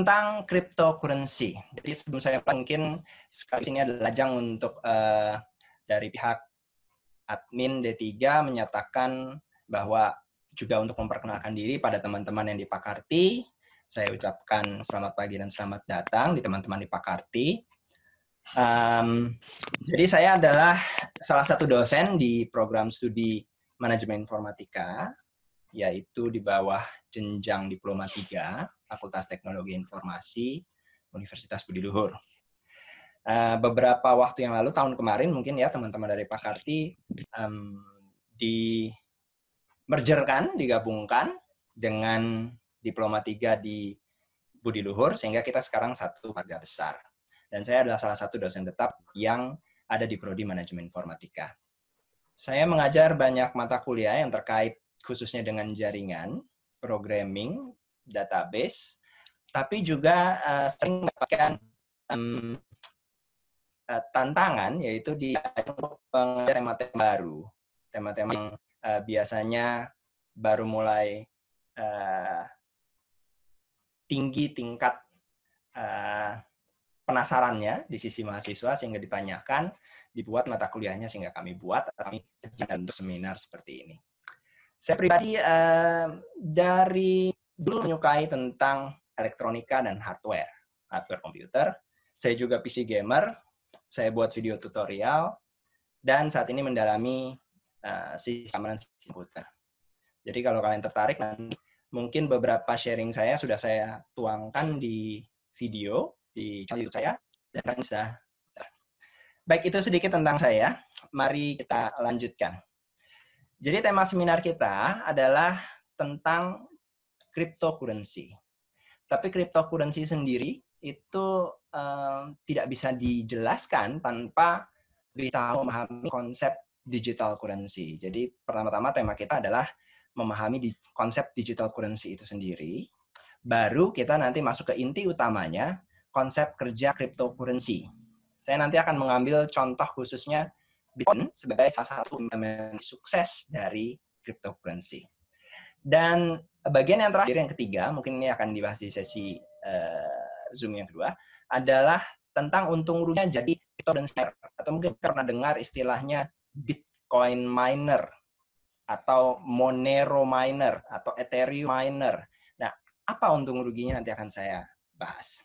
tentang cryptocurrency. Jadi sebelum saya mungkin sekali ini adalah ajang untuk uh, dari pihak admin D3 menyatakan bahwa juga untuk memperkenalkan diri pada teman-teman yang di Pakarti. Saya ucapkan selamat pagi dan selamat datang di teman-teman di Pakarti. Um, jadi saya adalah salah satu dosen di program studi manajemen informatika, yaitu di bawah jenjang diploma 3 Fakultas Teknologi Informasi Universitas Budi Luhur. Eh, beberapa waktu yang lalu, tahun kemarin mungkin ya teman-teman dari Pakarti um, di mergerkan, digabungkan dengan Diploma 3 di Budi Luhur, sehingga kita sekarang satu warga besar. Dan saya adalah salah satu dosen tetap yang ada di Prodi Manajemen Informatika. Saya mengajar banyak mata kuliah yang terkait khususnya dengan jaringan, programming, database, tapi juga uh, sering mendapatkan um, uh, tantangan yaitu di tema-tema baru, tema-tema yang uh, biasanya baru mulai uh, tinggi tingkat uh, penasarannya di sisi mahasiswa sehingga ditanyakan, dibuat mata kuliahnya sehingga kami buat kami untuk seminar seperti ini. Saya pribadi uh, dari dulu menyukai tentang elektronika dan hardware, hardware komputer. Saya juga PC gamer, saya buat video tutorial, dan saat ini mendalami uh, eh, sistem keamanan komputer. Jadi kalau kalian tertarik nanti mungkin beberapa sharing saya sudah saya tuangkan di video di channel YouTube saya dan kalian sudah. Baik itu sedikit tentang saya. Mari kita lanjutkan. Jadi tema seminar kita adalah tentang cryptocurrency. Tapi cryptocurrency sendiri itu um, tidak bisa dijelaskan tanpa kita memahami konsep digital currency. Jadi pertama-tama tema kita adalah memahami di konsep digital currency itu sendiri. Baru kita nanti masuk ke inti utamanya konsep kerja cryptocurrency. Saya nanti akan mengambil contoh khususnya Bitcoin sebagai salah satu implementasi sukses dari cryptocurrency. Dan bagian yang terakhir yang ketiga mungkin ini akan dibahas di sesi uh, zoom yang kedua adalah tentang untung ruginya jadi dan share atau mungkin pernah dengar istilahnya Bitcoin miner atau Monero miner atau Ethereum miner. Nah, apa untung ruginya nanti akan saya bahas.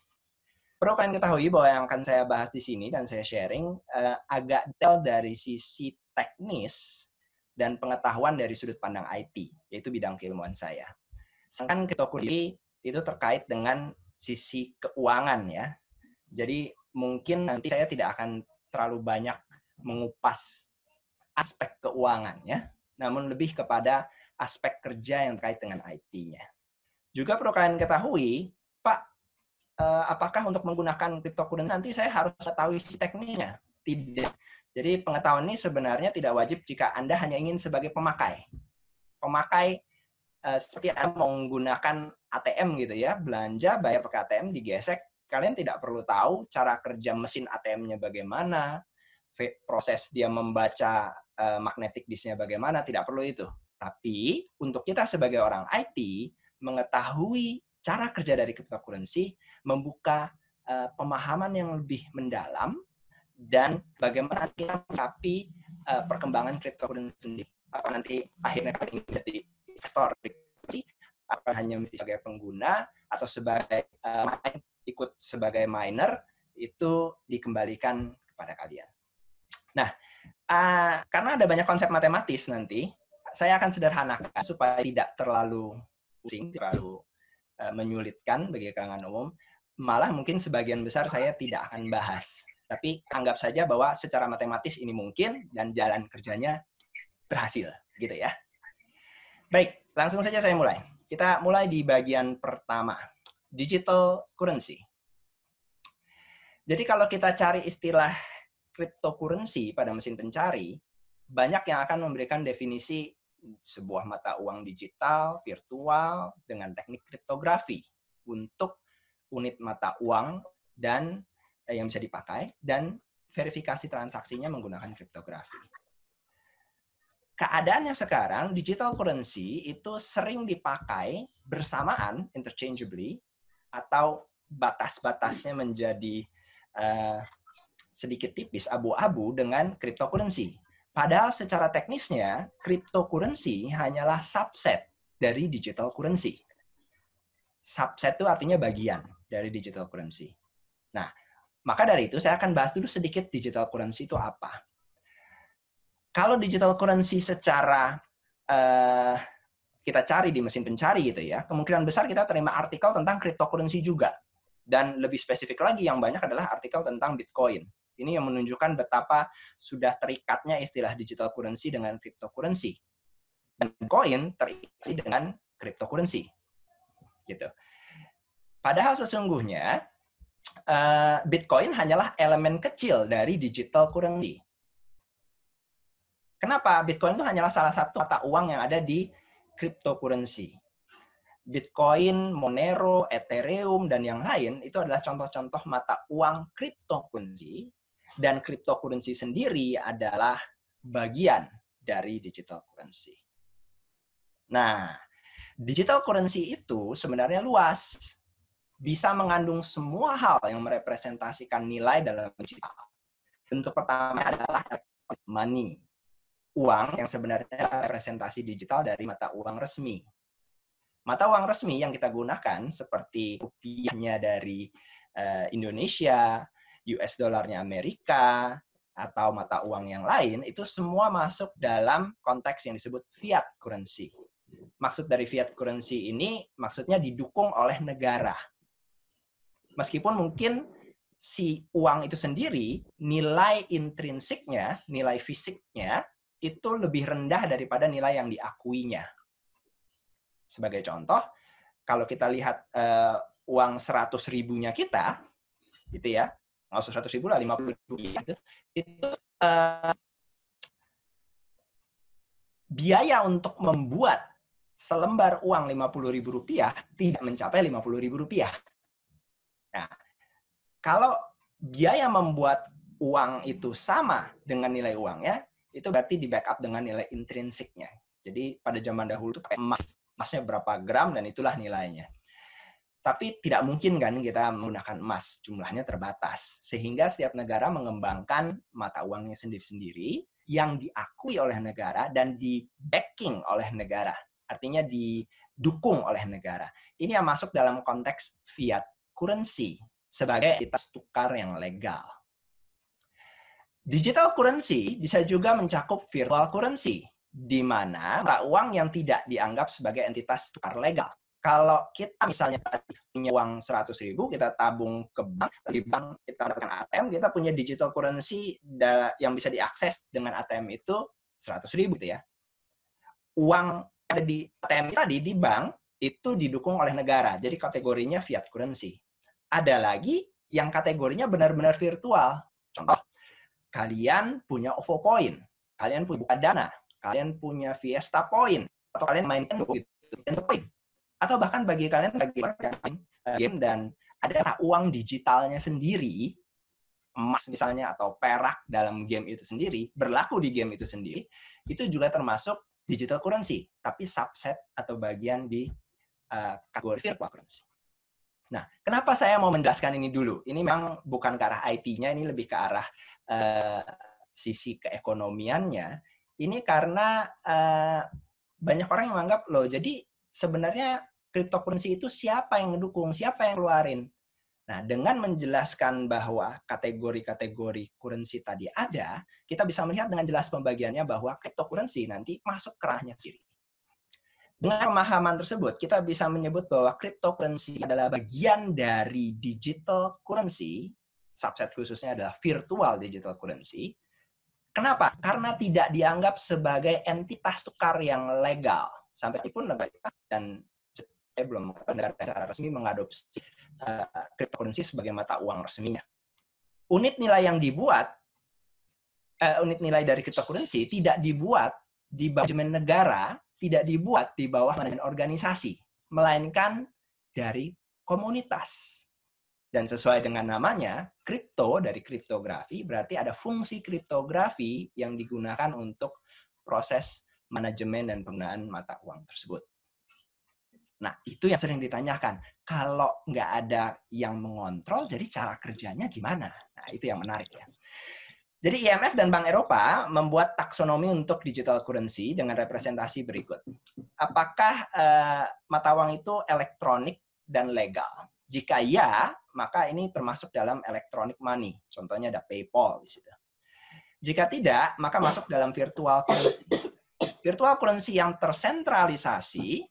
Perlu kalian ketahui bahwa yang akan saya bahas di sini dan saya sharing uh, agak detail dari sisi teknis dan pengetahuan dari sudut pandang IT, yaitu bidang keilmuan saya. Sedangkan kriptokursi itu terkait dengan sisi keuangan ya. Jadi mungkin nanti saya tidak akan terlalu banyak mengupas aspek keuangan ya, namun lebih kepada aspek kerja yang terkait dengan IT-nya. Juga perlu kalian ketahui, Pak, eh, apakah untuk menggunakan cryptocurrency nanti saya harus ketahui teknisnya? Tidak. Jadi pengetahuan ini sebenarnya tidak wajib jika Anda hanya ingin sebagai pemakai. Pemakai uh, seperti Anda menggunakan ATM gitu ya, belanja bayar pakai ATM digesek, kalian tidak perlu tahu cara kerja mesin ATM-nya bagaimana, proses dia membaca uh, magnetic disk-nya bagaimana, tidak perlu itu. Tapi untuk kita sebagai orang IT mengetahui cara kerja dari cryptocurrency membuka uh, pemahaman yang lebih mendalam dan bagaimana kita menyikapi uh, perkembangan cryptocurrency sendiri. Apa nanti akhirnya akan menjadi investor apa hanya sebagai pengguna atau sebagai uh, ikut sebagai miner itu dikembalikan kepada kalian. Nah, uh, karena ada banyak konsep matematis nanti, saya akan sederhanakan supaya tidak terlalu pusing, terlalu uh, menyulitkan bagi kalangan umum. Malah mungkin sebagian besar saya tidak akan bahas. Tapi anggap saja bahwa secara matematis ini mungkin dan jalan kerjanya berhasil, gitu ya. Baik, langsung saja saya mulai. Kita mulai di bagian pertama, digital currency. Jadi kalau kita cari istilah cryptocurrency pada mesin pencari, banyak yang akan memberikan definisi sebuah mata uang digital, virtual, dengan teknik kriptografi untuk unit mata uang dan eh, yang bisa dipakai dan verifikasi transaksinya menggunakan kriptografi keadaannya sekarang digital currency itu sering dipakai bersamaan interchangeably atau batas-batasnya menjadi uh, sedikit tipis abu-abu dengan cryptocurrency. Padahal secara teknisnya cryptocurrency hanyalah subset dari digital currency. Subset itu artinya bagian dari digital currency. Nah, maka dari itu saya akan bahas dulu sedikit digital currency itu apa. Kalau digital currency secara uh, kita cari di mesin pencari gitu ya, kemungkinan besar kita terima artikel tentang cryptocurrency juga. Dan lebih spesifik lagi yang banyak adalah artikel tentang Bitcoin. Ini yang menunjukkan betapa sudah terikatnya istilah digital currency dengan cryptocurrency. Dan Bitcoin terikat dengan cryptocurrency. Gitu. Padahal sesungguhnya eh, Bitcoin hanyalah elemen kecil dari digital currency. Kenapa? Bitcoin itu hanyalah salah satu mata uang yang ada di cryptocurrency. Bitcoin, Monero, Ethereum, dan yang lain itu adalah contoh-contoh mata uang cryptocurrency. Dan cryptocurrency sendiri adalah bagian dari digital currency. Nah, digital currency itu sebenarnya luas. Bisa mengandung semua hal yang merepresentasikan nilai dalam digital. Bentuk pertama adalah money uang yang sebenarnya representasi digital dari mata uang resmi. Mata uang resmi yang kita gunakan seperti rupiahnya dari uh, Indonesia, US dollarnya Amerika, atau mata uang yang lain, itu semua masuk dalam konteks yang disebut fiat currency. Maksud dari fiat currency ini, maksudnya didukung oleh negara. Meskipun mungkin si uang itu sendiri, nilai intrinsiknya, nilai fisiknya, itu lebih rendah daripada nilai yang diakuinya. Sebagai contoh, kalau kita lihat uh, uang 100 ribunya kita, gitu ya, nggak usah 100 ribu lah, 50 ribu, gitu, itu uh, biaya untuk membuat selembar uang ribu rupiah tidak mencapai ribu rupiah. Nah, kalau biaya membuat uang itu sama dengan nilai uangnya, itu berarti di backup dengan nilai intrinsiknya. Jadi pada zaman dahulu itu pakai emas, emasnya berapa gram dan itulah nilainya. Tapi tidak mungkin kan kita menggunakan emas, jumlahnya terbatas. Sehingga setiap negara mengembangkan mata uangnya sendiri-sendiri yang diakui oleh negara dan di backing oleh negara. Artinya didukung oleh negara. Ini yang masuk dalam konteks fiat currency sebagai kita tukar yang legal. Digital currency bisa juga mencakup virtual currency, di mana uang yang tidak dianggap sebagai entitas tukar legal. Kalau kita misalnya punya uang 100 ribu, kita tabung ke bank, di bank kita dapatkan ATM, kita punya digital currency yang bisa diakses dengan ATM itu 100 ribu gitu ya. Uang ada di ATM tadi di bank itu didukung oleh negara, jadi kategorinya fiat currency. Ada lagi yang kategorinya benar-benar virtual, kalian punya OVO Point, kalian punya Dana, kalian punya Fiesta Point, atau kalian main Nintendo gitu, Nintendo Point. Atau bahkan bagi kalian bagi yang main eh, game dan ada uang digitalnya sendiri, emas misalnya atau perak dalam game itu sendiri, berlaku di game itu sendiri, itu juga termasuk digital currency, tapi subset atau bagian di uh, kategori virtual currency. Nah, kenapa saya mau menjelaskan ini dulu? Ini memang bukan ke arah IT-nya, ini lebih ke arah uh, sisi keekonomiannya. Ini karena uh, banyak orang yang menganggap loh, jadi sebenarnya cryptocurrency itu siapa yang mendukung, siapa yang keluarin. Nah, dengan menjelaskan bahwa kategori-kategori currency tadi ada, kita bisa melihat dengan jelas pembagiannya bahwa cryptocurrency nanti masuk kerahnya sendiri. Dengan pemahaman tersebut, kita bisa menyebut bahwa cryptocurrency adalah bagian dari digital currency, subset khususnya adalah virtual digital currency. Kenapa? Karena tidak dianggap sebagai entitas tukar yang legal. Sampai pun negara dan saya belum negara secara resmi mengadopsi uh, cryptocurrency sebagai mata uang resminya. Unit nilai yang dibuat, uh, unit nilai dari cryptocurrency tidak dibuat di manajemen negara tidak dibuat di bawah manajemen organisasi, melainkan dari komunitas. Dan sesuai dengan namanya, kripto dari kriptografi berarti ada fungsi kriptografi yang digunakan untuk proses manajemen dan penggunaan mata uang tersebut. Nah, itu yang sering ditanyakan. Kalau nggak ada yang mengontrol, jadi cara kerjanya gimana? Nah, itu yang menarik ya. Jadi IMF dan Bank Eropa membuat taksonomi untuk digital currency dengan representasi berikut. Apakah uh, mata uang itu elektronik dan legal? Jika ya, maka ini termasuk dalam electronic money. Contohnya ada PayPal di situ. Jika tidak, maka masuk dalam virtual currency. Virtual currency yang tersentralisasi,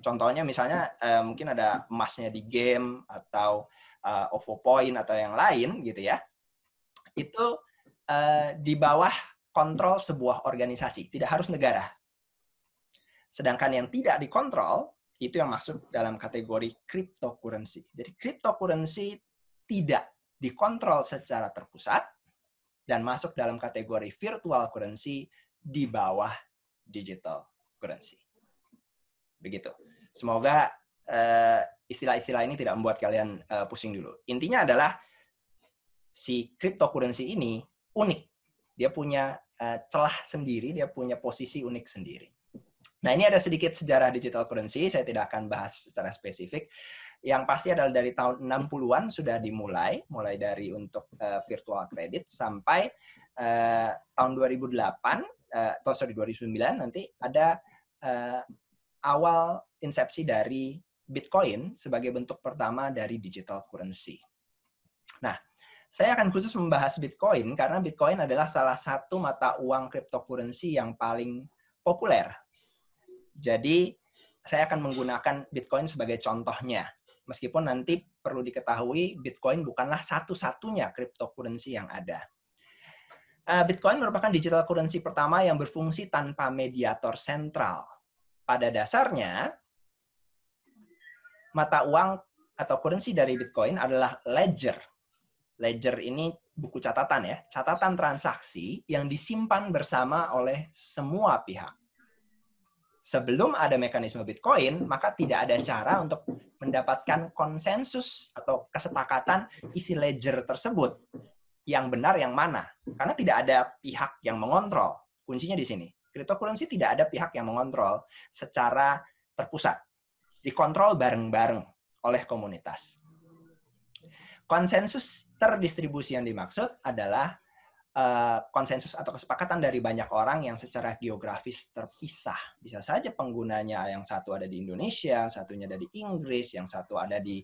contohnya misalnya uh, mungkin ada emasnya di game atau uh, OVO point atau yang lain gitu ya itu uh, di bawah kontrol sebuah organisasi, tidak harus negara. Sedangkan yang tidak dikontrol itu yang masuk dalam kategori cryptocurrency. Jadi cryptocurrency tidak dikontrol secara terpusat dan masuk dalam kategori virtual currency di bawah digital currency. Begitu. Semoga eh, istilah-istilah uh, ini tidak membuat kalian uh, pusing dulu. Intinya adalah si cryptocurrency ini unik. Dia punya eh, celah sendiri, dia punya posisi unik sendiri. Nah, ini ada sedikit sejarah digital currency, saya tidak akan bahas secara spesifik. Yang pasti adalah dari tahun 60-an sudah dimulai, mulai dari untuk eh, virtual credit sampai uh, tahun 2008, uh, atau sorry 2009 nanti ada awal insepsi dari Bitcoin sebagai bentuk pertama dari digital currency. Nah, saya akan khusus membahas Bitcoin karena Bitcoin adalah salah satu mata uang cryptocurrency yang paling populer. Jadi, saya akan menggunakan Bitcoin sebagai contohnya. Meskipun nanti perlu diketahui, Bitcoin bukanlah satu-satunya cryptocurrency yang ada. Eh, Bitcoin merupakan digital currency pertama yang berfungsi tanpa mediator sentral. Pada dasarnya, mata uang atau currency dari Bitcoin adalah ledger ledger ini buku catatan ya, catatan transaksi yang disimpan bersama oleh semua pihak. Sebelum ada mekanisme Bitcoin, maka tidak ada cara untuk mendapatkan konsensus atau kesepakatan isi ledger tersebut. Yang benar yang mana? Karena tidak ada pihak yang mengontrol. Kuncinya di sini. Cryptocurrency tidak ada pihak yang mengontrol secara terpusat. Dikontrol bareng-bareng oleh komunitas. Konsensus terdistribusi yang dimaksud adalah eh, konsensus atau kesepakatan dari banyak orang yang secara geografis terpisah. Bisa saja penggunanya yang satu ada di Indonesia, satunya ada di Inggris, yang satu ada di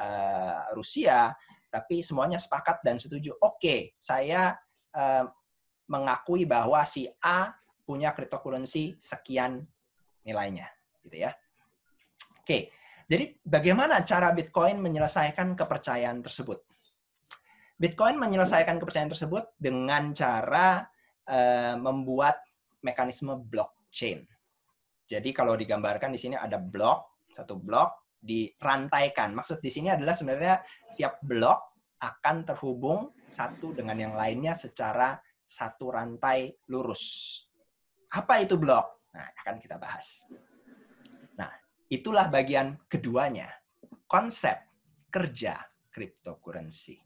uh, Rusia, tapi semuanya sepakat dan setuju. Oke, okay, saya uh, mengakui bahwa si A punya cryptocurrency sekian nilainya, gitu ya. Oke, okay. Jadi bagaimana cara Bitcoin menyelesaikan kepercayaan tersebut? Bitcoin menyelesaikan kepercayaan tersebut dengan cara uh, membuat mekanisme blockchain. Jadi kalau digambarkan di sini ada blok, satu blok dirantaikan. Maksud di sini adalah sebenarnya tiap blok akan terhubung satu dengan yang lainnya secara satu rantai lurus. Apa itu blok? Nah, akan kita bahas. Itulah bagian keduanya, konsep kerja cryptocurrency.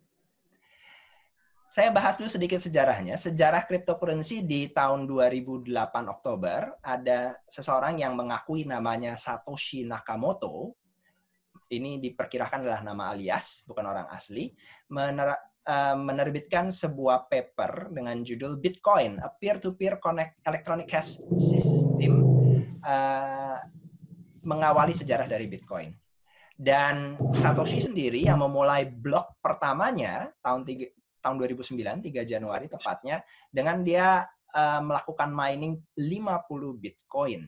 Saya bahas dulu sedikit sejarahnya. Sejarah cryptocurrency di tahun 2008 Oktober, ada seseorang yang mengakui namanya Satoshi Nakamoto, ini diperkirakan adalah nama alias, bukan orang asli, mener, eh, menerbitkan sebuah paper dengan judul Bitcoin, a peer-to-peer -peer electronic cash system eh, mengawali sejarah dari Bitcoin. Dan Satoshi sendiri yang memulai blok pertamanya tahun tiga, tahun 2009, 3 Januari tepatnya, dengan dia uh, melakukan mining 50 Bitcoin.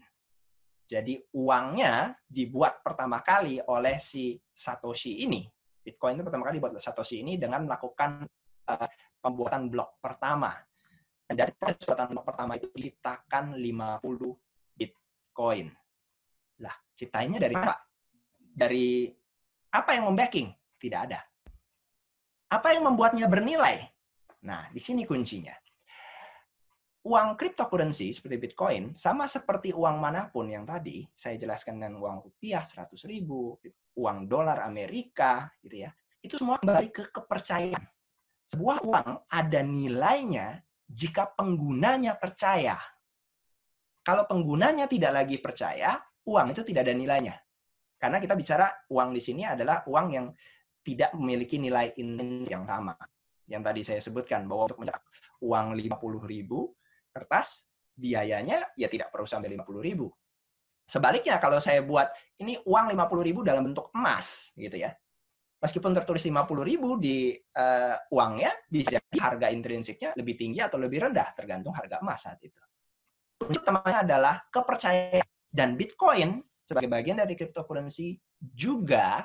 Jadi uangnya dibuat pertama kali oleh si Satoshi ini. Bitcoin itu pertama kali dibuat oleh Satoshi ini dengan melakukan uh, pembuatan blok pertama. Dan dari pembuatan blok pertama itu diciptakan 50 Bitcoin. Lah, ciptainnya dari apa Dari apa yang membacking? Tidak ada. Apa yang membuatnya bernilai? Nah, di sini kuncinya. Uang cryptocurrency seperti Bitcoin, sama seperti uang manapun yang tadi, saya jelaskan dengan uang rupiah 100 ribu, uang dolar Amerika, gitu ya. Itu semua kembali ke kepercayaan. Sebuah uang ada nilainya jika penggunanya percaya. Kalau penggunanya tidak lagi percaya, uang itu tidak ada nilainya. Karena kita bicara uang di sini adalah uang yang tidak memiliki nilai intens yang sama. Yang tadi saya sebutkan bahwa untuk mencetak uang 50.000 kertas, biayanya ya tidak perlu sampai 50.000. Sebaliknya kalau saya buat ini uang 50.000 dalam bentuk emas gitu ya. Meskipun tertulis 50.000 di uh, uangnya bisa jadi harga intrinsiknya lebih tinggi atau lebih rendah tergantung harga emas saat itu. Untuk temannya adalah kepercayaan dan Bitcoin sebagai bagian dari cryptocurrency juga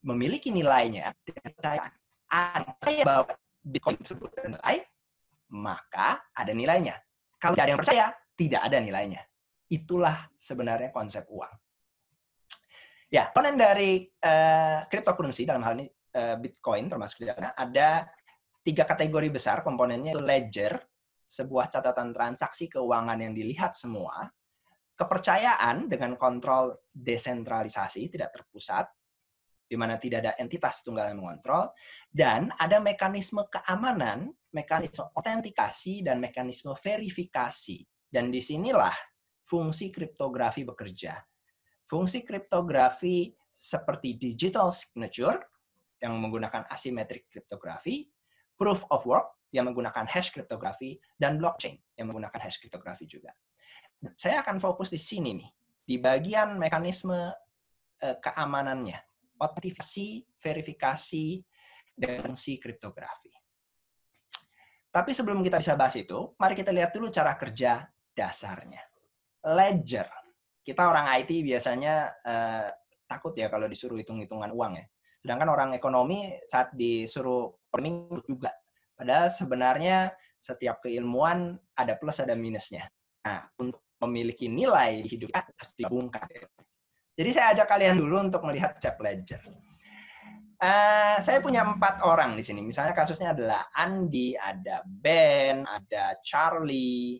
memiliki nilainya ada yang bahwa Bitcoin tersebut bernilai, maka ada nilainya. Kalau tidak ada yang percaya, tidak ada nilainya. Itulah sebenarnya konsep uang. Ya, konen dari uh, cryptocurrency dalam hal ini uh, Bitcoin termasuk di sana ada tiga kategori besar komponennya ledger, sebuah catatan transaksi keuangan yang dilihat semua, kepercayaan dengan kontrol desentralisasi tidak terpusat, di mana tidak ada entitas tunggal yang mengontrol, dan ada mekanisme keamanan, mekanisme otentikasi dan mekanisme verifikasi. Dan disinilah fungsi kriptografi bekerja. Fungsi kriptografi seperti digital signature yang menggunakan asimetrik kriptografi, proof of work yang menggunakan hash kriptografi dan blockchain yang menggunakan hash kriptografi juga saya akan fokus di sini nih, di bagian mekanisme eh, keamanannya, otentifikasi, verifikasi, dan fungsi kriptografi. Tapi sebelum kita bisa bahas itu, mari kita lihat dulu cara kerja dasarnya. Ledger. Kita orang IT biasanya eh, takut ya kalau disuruh hitung-hitungan uang ya. Sedangkan orang ekonomi saat disuruh earning juga. Padahal sebenarnya setiap keilmuan ada plus ada minusnya. Nah, untuk memiliki nilai di hidup kita harus dibungkam. Jadi saya ajak kalian dulu untuk melihat chapter. Ledger. Uh, saya punya empat orang di sini. Misalnya kasusnya adalah Andi, ada Ben, ada Charlie,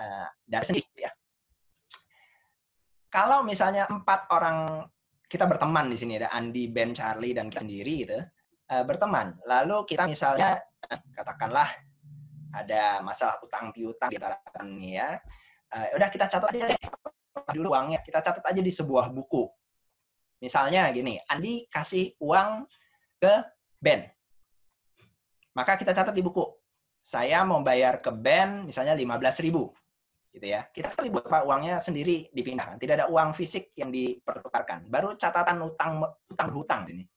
uh, dan sendiri ya. Kalau misalnya empat orang kita berteman di sini ada Andi, Ben, Charlie, dan kita sendiri gitu uh, berteman. Lalu kita misalnya katakanlah ada masalah utang piutang di antara ya uh, udah kita catat aja deh dulu uangnya kita catat aja di sebuah buku misalnya gini Andi kasih uang ke Ben maka kita catat di buku saya mau bayar ke Ben misalnya belas ribu gitu ya kita catat buat pak uangnya sendiri dipindahkan tidak ada uang fisik yang dipertukarkan baru catatan utang utang hutang ini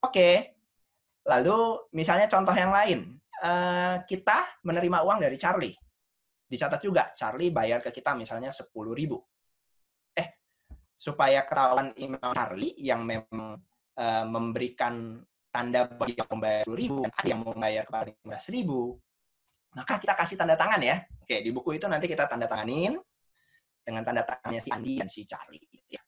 oke lalu misalnya contoh yang lain eh, kita menerima uang dari Charlie dicatat juga Charlie bayar ke kita misalnya sepuluh ribu. Eh, supaya ketahuan email Charlie yang memang uh, memberikan tanda bagi yang membayar 10 ribu dan ada yang membayar kepada 15 ribu, maka kita kasih tanda tangan ya. Oke, di buku itu nanti kita tanda tanganin dengan tanda tangannya si Andi dan si Charlie. Ya.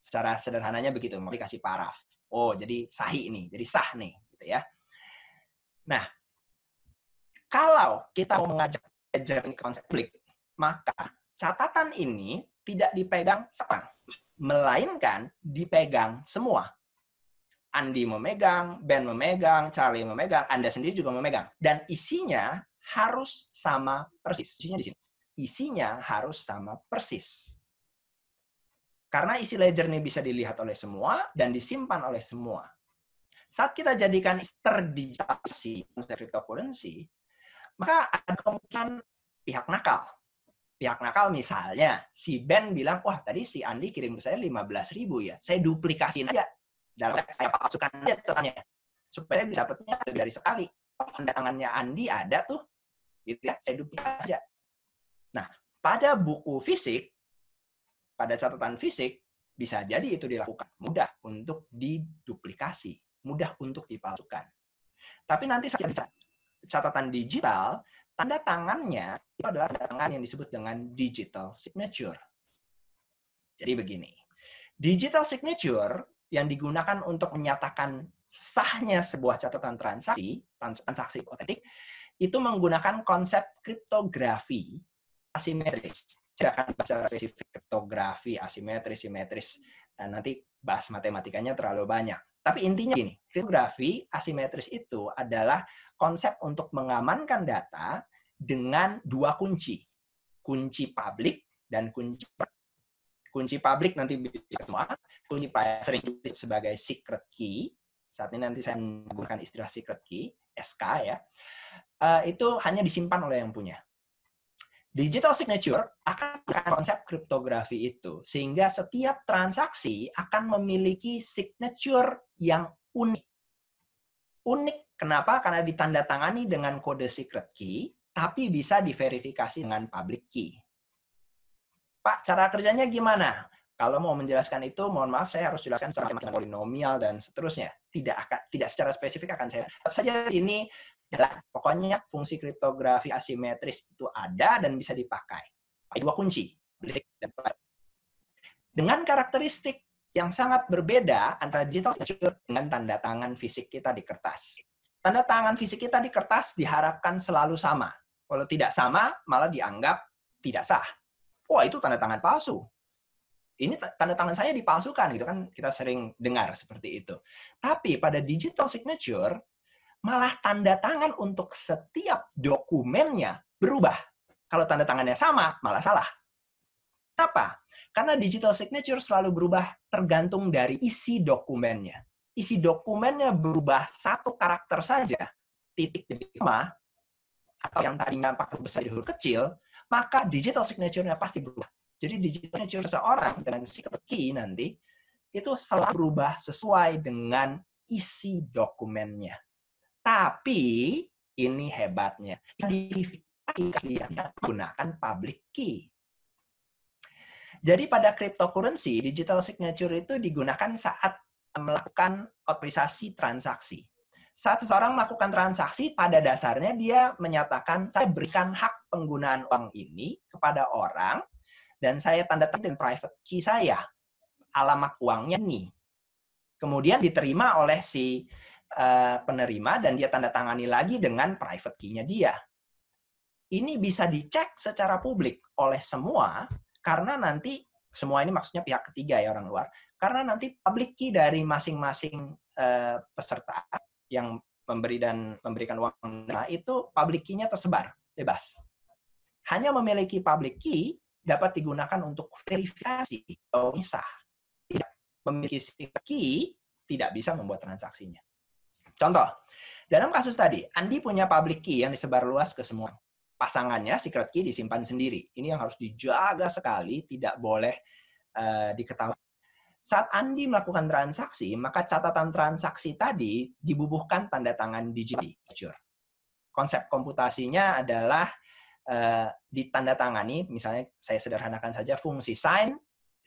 Secara sederhananya begitu, mau dikasih paraf. Oh, jadi sahih ini, jadi sah nih, gitu ya. Nah, kalau kita mau mengajak konsep konflik, maka catatan ini tidak dipegang seorang, melainkan dipegang semua. Andi memegang, Ben memegang, Charlie memegang, Anda sendiri juga memegang. Dan isinya harus sama persis. Isinya di sini. Isinya harus sama persis. Karena isi ledger ini bisa dilihat oleh semua dan disimpan oleh semua. Saat kita jadikan terdigitalisasi konsep cryptocurrency, maka ada kemungkinan pihak nakal. Pihak nakal misalnya, si Ben bilang, wah tadi si Andi kirim ke saya 15 ribu ya, saya duplikasiin aja. Dalam saya palsukan aja celananya. Supaya bisa dapatnya dari sekali. Tanda Andi ada tuh, gitu ya, saya duplikasi aja. Nah, pada buku fisik, pada catatan fisik, bisa jadi itu dilakukan. Mudah untuk diduplikasi, mudah untuk dipalsukan. Tapi nanti saya catatan digital, tanda tangannya itu adalah tanda tangan yang disebut dengan digital signature. Jadi begini, digital signature yang digunakan untuk menyatakan sahnya sebuah catatan transaksi, transaksi otentik, itu menggunakan konsep kriptografi asimetris. Saya akan bahas spesifik kriptografi asimetris, simetris. dan nah, nanti bahas matematikanya terlalu banyak. Tapi intinya gini, kriptografi asimetris itu adalah konsep untuk mengamankan data dengan dua kunci. Kunci publik dan kunci kunci publik nanti bisa semua, kunci private sering sebagai secret key. Saat ini nanti saya menggunakan istilah secret key, SK ya. Uh, itu hanya disimpan oleh yang punya digital signature akan konsep kriptografi itu sehingga setiap transaksi akan memiliki signature yang unik. Unik kenapa? Karena ditandatangani dengan kode secret key tapi bisa diverifikasi dengan public key. Pak, cara kerjanya gimana? Kalau mau menjelaskan itu, mohon maaf saya harus jelaskan secara polinomial dan seterusnya. Tidak tidak secara spesifik akan saya. Tetap saja di sini jalan. Ya Pokoknya fungsi kriptografi asimetris itu ada dan bisa dipakai. Ada dua kunci, Dengan karakteristik yang sangat berbeda antara digital signature dengan tanda tangan fisik kita di kertas. Tanda tangan fisik kita di kertas diharapkan selalu sama. Kalau tidak sama, malah dianggap tidak sah. Wah, itu tanda tangan palsu. Ini tanda tangan saya dipalsukan, gitu kan kita sering dengar seperti itu. Tapi pada digital signature, malah tanda tangan untuk setiap dokumennya berubah. Kalau tanda tangannya sama, malah salah. Kenapa? Karena digital signature selalu berubah tergantung dari isi dokumennya. Isi dokumennya berubah satu karakter saja, titik jadi koma, atau yang tadi nampak besar di huruf kecil, maka digital signature-nya pasti berubah. Jadi digital signature seorang dengan secret key nanti, itu selalu berubah sesuai dengan isi dokumennya. Tapi ini hebatnya, sertifikasi menggunakan public key. Jadi pada cryptocurrency, digital signature itu digunakan saat melakukan otorisasi transaksi. Saat seseorang melakukan transaksi, pada dasarnya dia menyatakan, saya berikan hak penggunaan uang ini kepada orang, dan saya tanda tangan dengan private key saya, alamat uangnya nih. Kemudian diterima oleh si Eh, penerima dan dia tanda tangani lagi dengan private key-nya dia. Ini bisa dicek secara publik oleh semua karena nanti semua ini maksudnya pihak ketiga ya orang luar. Karena nanti public key dari masing-masing uh, peserta yang memberi dan memberikan uang nah itu public key-nya tersebar bebas. Hanya memiliki public key dapat digunakan untuk verifikasi atau misah. Tidak memiliki key tidak bisa membuat transaksinya. Contoh, dalam kasus tadi, Andi punya public key yang disebar luas ke semua. Pasangannya, secret key disimpan sendiri. Ini yang harus dijaga sekali, tidak boleh uh, diketahui. Saat Andi melakukan transaksi, maka catatan transaksi tadi dibubuhkan tanda tangan digital. Konsep komputasinya adalah uh, ditandatangani, misalnya saya sederhanakan saja fungsi sign,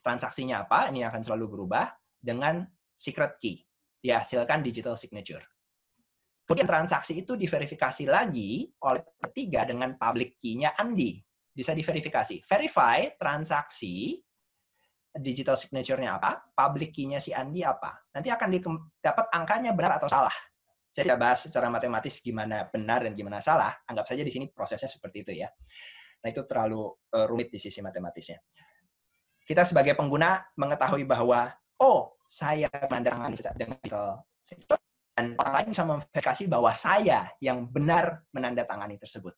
transaksinya apa, ini akan selalu berubah, dengan secret key. Dihasilkan digital signature Kemudian transaksi itu diverifikasi lagi oleh ketiga dengan public key-nya Andi. Bisa diverifikasi. Verify transaksi digital signature-nya apa, public key-nya si Andi apa. Nanti akan dapat angkanya benar atau salah. Saya tidak bahas secara matematis gimana benar dan gimana salah. Anggap saja di sini prosesnya seperti itu ya. Nah, itu terlalu eh, rumit di sisi matematisnya. Kita sebagai pengguna mengetahui bahwa, oh, saya menandatangani dengan digital signature, dan orang lain bisa memverifikasi bahwa saya yang benar menandatangani tersebut.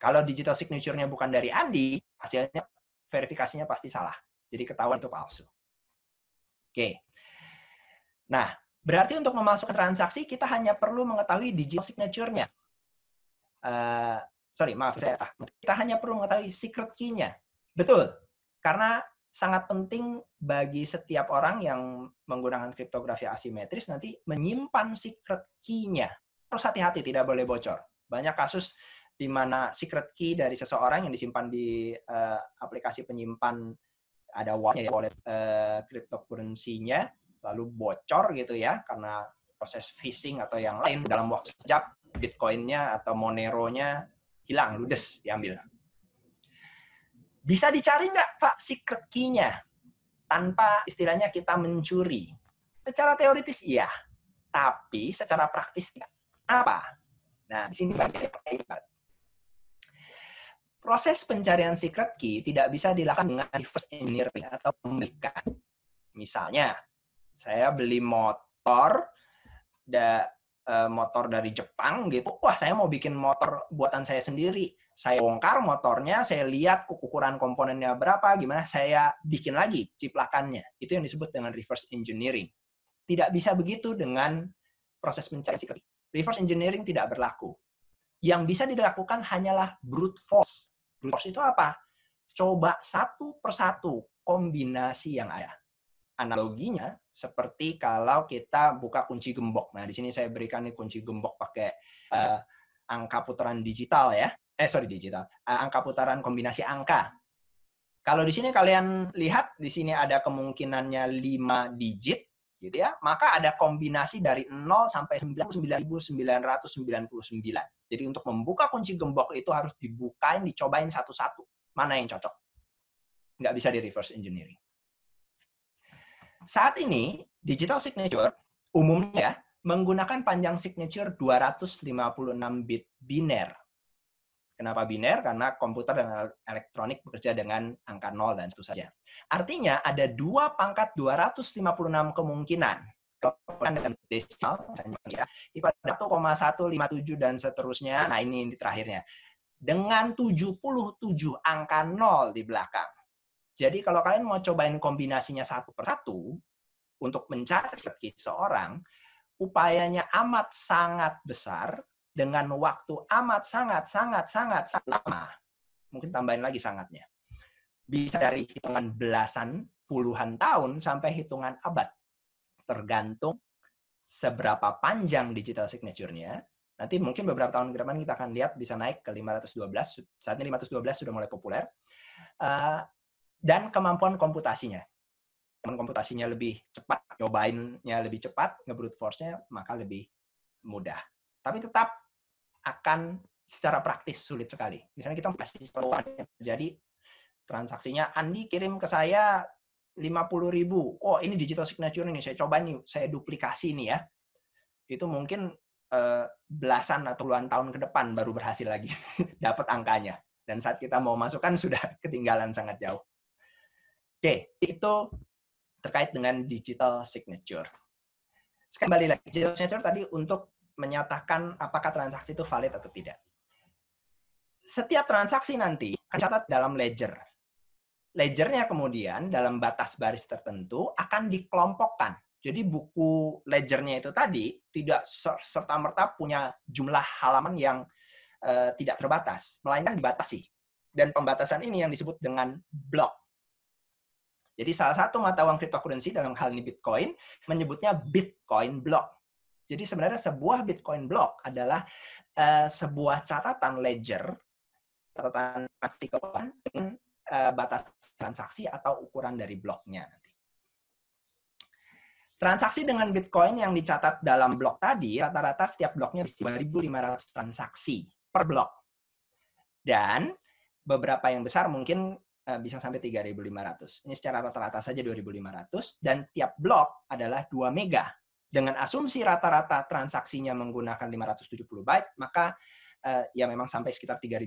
Kalau digital signature-nya bukan dari Andi, hasilnya verifikasinya pasti salah. Jadi ketahuan itu palsu. Oke. Nah, berarti untuk memasukkan transaksi kita hanya perlu mengetahui digital signature-nya. Uh, sorry, maaf saya Kita hanya perlu mengetahui secret key-nya. Betul. Karena sangat penting bagi setiap orang yang menggunakan kriptografi asimetris nanti menyimpan secret key-nya. Terus hati-hati, tidak boleh bocor. Banyak kasus di mana secret key dari seseorang yang disimpan di uh, aplikasi penyimpan ada wallet, ya, wallet uh, cryptocurrency-nya, lalu bocor gitu ya, karena proses phishing atau yang lain dalam waktu sekejap, Bitcoin-nya atau Monero-nya hilang, ludes, diambil. Bisa dicari nggak, Pak, secret key-nya? Tanpa istilahnya kita mencuri. Secara teoritis iya, tapi secara praktis tidak. Apa? Nah, di sini bagian hebat. Proses pencarian secret key tidak bisa dilakukan dengan reverse engineering atau pembelikan. Misalnya, saya beli motor, da, eh, motor dari Jepang gitu. Wah, saya mau bikin motor buatan saya sendiri saya bongkar motornya, saya lihat ukuran komponennya berapa, gimana saya bikin lagi ciplakannya. Itu yang disebut dengan reverse engineering. Tidak bisa begitu dengan proses pencarian seperti reverse engineering tidak berlaku. Yang bisa dilakukan hanyalah brute force. Brute force itu apa? Coba satu persatu kombinasi yang ada. Analoginya seperti kalau kita buka kunci gembok. Nah, di sini saya berikan nih kunci gembok pakai uh, angka putaran digital ya eh sorry digital, angka putaran kombinasi angka. Kalau di sini kalian lihat di sini ada kemungkinannya 5 digit gitu ya, maka ada kombinasi dari 0 sampai 99.999. Jadi untuk membuka kunci gembok itu harus dibukain, dicobain satu-satu. Mana yang cocok? Nggak bisa di reverse engineering. Saat ini, digital signature umumnya menggunakan panjang signature 256 bit biner Kenapa biner? Karena komputer dan elektronik bekerja dengan angka 0 dan itu saja. Artinya ada dua pangkat 256 kemungkinan dengan desimal ya, 1,157 dan seterusnya. Nah, ini, ini terakhirnya. Dengan 77 angka 0 di belakang. Jadi kalau kalian mau cobain kombinasinya satu per satu untuk mencari seorang, upayanya amat sangat besar dengan waktu amat sangat sangat sangat sangat lama. Mungkin tambahin lagi sangatnya. Bisa dari hitungan belasan, puluhan tahun sampai hitungan abad. Tergantung seberapa panjang digital signature-nya. Nanti mungkin beberapa tahun ke depan kita akan lihat bisa naik ke 512. Saat ini 512 sudah mulai populer. Eh, dan kemampuan komputasinya. Kemampuan komputasinya lebih cepat, nyobainnya lebih cepat, nge-brute force-nya maka lebih mudah tapi tetap akan secara praktis sulit sekali. Misalnya kita masih jadi transaksinya Andi kirim ke saya 50 ribu. Oh ini digital signature ini saya coba nih, saya duplikasi nih ya. Itu mungkin eh, belasan atau puluhan tahun ke depan baru berhasil lagi dapat angkanya. Dan saat kita mau masukkan sudah ketinggalan sangat jauh. Oke, itu terkait dengan digital signature. Sekali lagi, digital signature tadi untuk menyatakan apakah transaksi itu valid atau tidak. Setiap transaksi nanti catat dalam ledger. Ledgernya kemudian dalam batas baris tertentu akan dikelompokkan. Jadi buku ledgernya itu tadi tidak serta-merta punya jumlah halaman yang uh, tidak terbatas, melainkan dibatasi. Dan pembatasan ini yang disebut dengan block. Jadi salah satu mata uang cryptocurrency dalam hal ini Bitcoin menyebutnya Bitcoin block. Jadi sebenarnya sebuah Bitcoin block adalah uh, sebuah catatan ledger, catatan transaksi keuangan dengan uh, batas transaksi atau ukuran dari bloknya. Transaksi dengan Bitcoin yang dicatat dalam blok tadi, rata-rata setiap bloknya berisi 2.500 transaksi per blok. Dan beberapa yang besar mungkin eh, bisa sampai 3.500. Ini secara rata-rata saja 2.500 dan tiap blok adalah 2 mega dengan asumsi rata-rata transaksinya menggunakan 570 byte, maka eh, ya memang sampai sekitar 3.500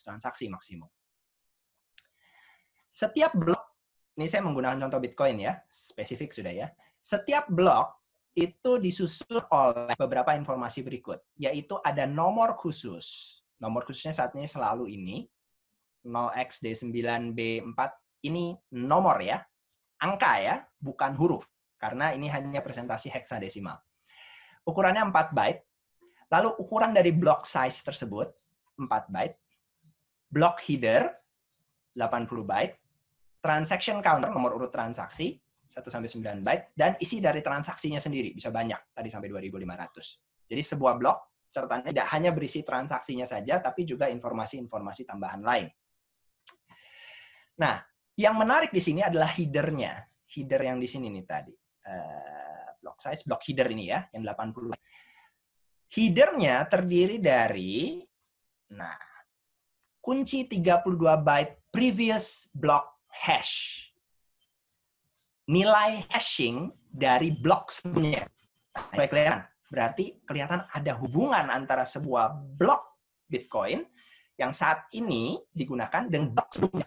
transaksi maksimum. Setiap blok, ini saya menggunakan contoh Bitcoin ya, spesifik sudah ya. Setiap blok itu disusul oleh beberapa informasi berikut, yaitu ada nomor khusus. Nomor khususnya saat ini selalu ini, 0xd9b4, ini nomor ya, angka ya, bukan huruf karena ini hanya presentasi heksadesimal. Ukurannya 4 byte. Lalu ukuran dari block size tersebut 4 byte. Block header 80 byte. Transaction counter nomor urut transaksi 1 sampai 9 byte dan isi dari transaksinya sendiri bisa banyak, tadi sampai 2500. Jadi sebuah block, catatannya tidak hanya berisi transaksinya saja tapi juga informasi-informasi tambahan lain. Nah, yang menarik di sini adalah headernya header yang di sini nih tadi. Eh, block size, block header ini ya, yang 80. Headernya terdiri dari, nah, kunci 32 byte previous block hash. Nilai hashing dari block sebelumnya. Supaya nah, kelihatan. Berarti kelihatan ada hubungan antara sebuah blok Bitcoin yang saat ini digunakan dengan blok sebelumnya.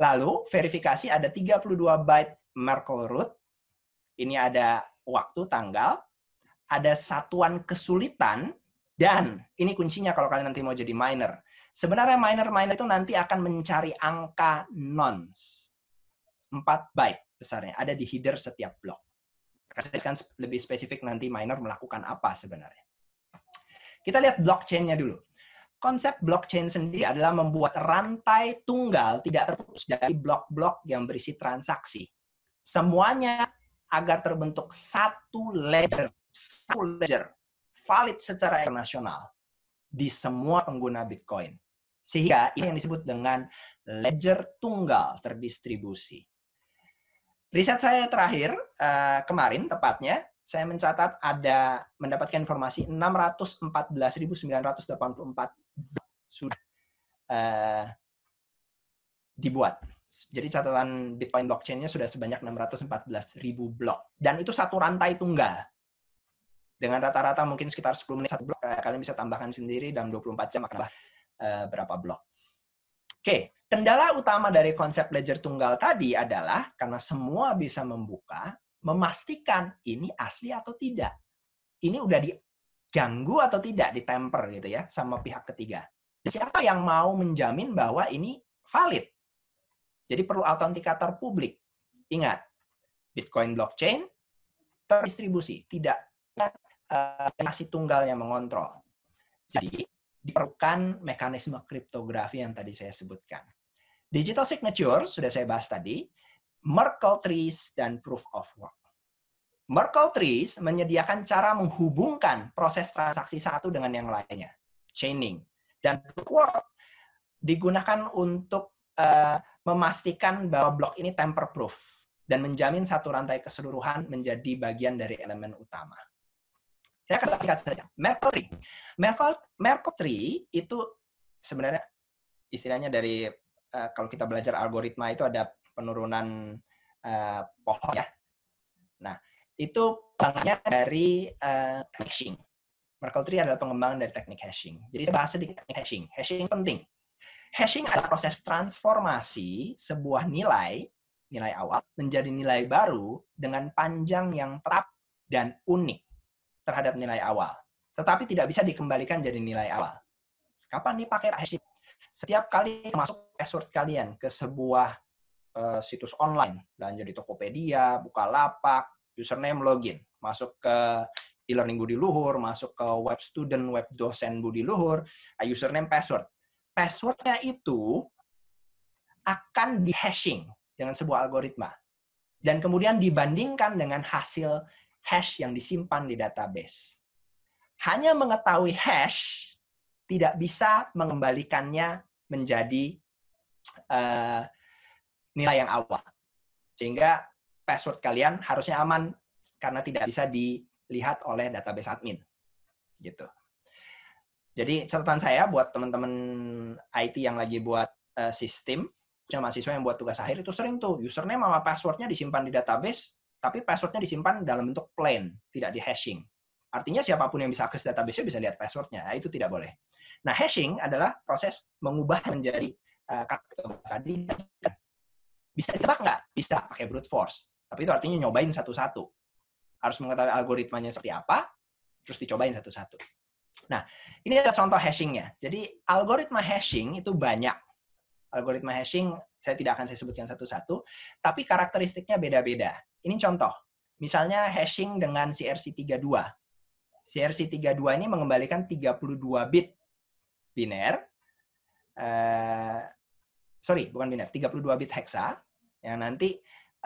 Lalu verifikasi ada 32 byte Merkle root. Ini ada waktu, tanggal, ada satuan kesulitan, dan ini kuncinya kalau kalian nanti mau jadi miner. Sebenarnya miner-miner itu nanti akan mencari angka nonce 4 byte besarnya, ada di header setiap blok. Akan lebih spesifik nanti miner melakukan apa sebenarnya. Kita lihat blockchain-nya dulu. Konsep blockchain sendiri adalah membuat rantai tunggal tidak terputus dari blok-blok yang berisi transaksi. Semuanya agar terbentuk satu ledger, satu ledger valid secara internasional di semua pengguna Bitcoin. Sehingga ini yang disebut dengan ledger tunggal terdistribusi. Riset saya terakhir, eh, kemarin tepatnya, saya mencatat ada mendapatkan informasi 614.984 sudah eh, dibuat jadi catatan Bitcoin blockchain-nya sudah sebanyak 614 ribu blok. Dan itu satu rantai tunggal. Dengan rata-rata mungkin sekitar 10 menit satu blok, eh, kalian bisa tambahkan sendiri dalam 24 jam akan uh, berapa blok. Oke, kendala utama dari konsep ledger tunggal tadi adalah karena semua bisa membuka, memastikan ini asli atau tidak. Ini udah diganggu atau tidak, ditemper gitu ya, sama pihak ketiga. Siapa yang mau menjamin bahwa ini valid? Jadi perlu autentikator publik. Ingat, Bitcoin blockchain terdistribusi, tidak uh, tunggal yang mengontrol. Jadi diperlukan mekanisme kriptografi yang tadi saya sebutkan. Digital signature sudah saya bahas tadi, Merkle trees dan proof of work. Merkle trees menyediakan cara menghubungkan proses transaksi satu dengan yang lainnya, chaining. Dan proof of work digunakan untuk uh, memastikan bahwa blok ini tamper proof dan menjamin satu rantai keseluruhan menjadi bagian dari elemen utama. Saya akan singkat saja. Merkle tree. Merkle, itu sebenarnya istilahnya dari uh, kalau kita belajar algoritma itu ada penurunan uh, pohon ya. Nah, itu pengembangannya dari uh, hashing. Merkle tree adalah pengembangan dari teknik hashing. Jadi saya bahas sedikit teknik hashing. Hashing penting Hashing adalah proses transformasi sebuah nilai, nilai awal, menjadi nilai baru dengan panjang yang terap dan unik terhadap nilai awal. Tetapi tidak bisa dikembalikan jadi nilai awal. Kapan nih pakai hashing? Setiap kali masuk password kalian ke sebuah uh, situs online, belanja di Tokopedia, Bukalapak, username login, masuk ke e-learning Budi Luhur, masuk ke web student, web dosen Budi Luhur, eh, username password passwordnya itu akan di-hashing dengan sebuah algoritma. Dan kemudian dibandingkan dengan hasil hash yang disimpan di database. Hanya mengetahui hash tidak bisa mengembalikannya menjadi uh, nilai yang awal. Sehingga password kalian harusnya aman karena tidak bisa dilihat oleh database admin. Gitu. Jadi catatan saya buat teman-teman IT yang lagi buat uh, sistem, mahasiswa yang buat tugas akhir itu sering tuh username sama passwordnya disimpan di database, tapi passwordnya disimpan dalam bentuk plain, tidak di hashing. Artinya siapapun yang bisa akses database bisa lihat passwordnya. Nah, itu tidak boleh. Nah, hashing adalah proses mengubah menjadi uh, tadi bisa ditebak nggak? Bisa pakai brute force. Tapi itu artinya nyobain satu-satu. Harus mengetahui algoritmanya seperti apa, terus dicobain satu-satu. Nah, ini adalah contoh hashingnya. Jadi algoritma hashing itu banyak. Algoritma hashing saya tidak akan saya sebutkan satu-satu, tapi karakteristiknya beda-beda. Ini contoh. Misalnya hashing dengan CRC32. CRC32 ini mengembalikan 32 bit biner. Uh, sorry, bukan biner, 32 bit heksa yang nanti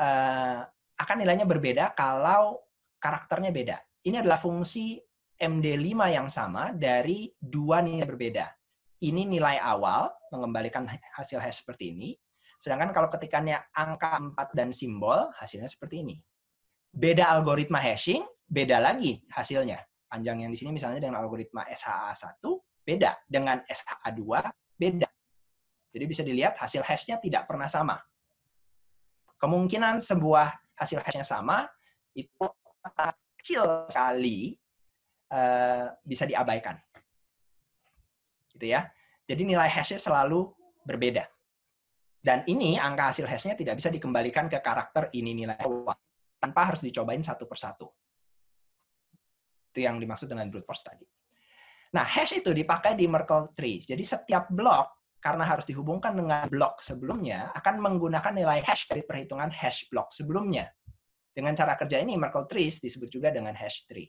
uh, akan nilainya berbeda kalau karakternya beda. Ini adalah fungsi MD5 yang sama dari dua nilai berbeda. Ini nilai awal, mengembalikan hasil hash seperti ini. Sedangkan kalau ketikannya angka 4 dan simbol, hasilnya seperti ini. Beda algoritma hashing, beda lagi hasilnya. Panjang yang di sini misalnya dengan algoritma SHA1, beda. Dengan SHA2, beda. Jadi bisa dilihat hasil hashnya tidak pernah sama. Kemungkinan sebuah hasil hashnya sama, itu kecil sekali Eh, bisa diabaikan. Gitu ya. Jadi nilai hashnya selalu berbeda. Dan ini angka hasil hashnya tidak bisa dikembalikan ke karakter ini nilai awal tanpa harus dicobain satu persatu. Itu yang dimaksud dengan brute force tadi. Nah, hash itu dipakai di Merkle tree. Jadi setiap blok karena harus dihubungkan dengan blok sebelumnya akan menggunakan nilai hash dari perhitungan hash blok sebelumnya. Dengan cara kerja ini Merkle Tree disebut juga dengan hash tree.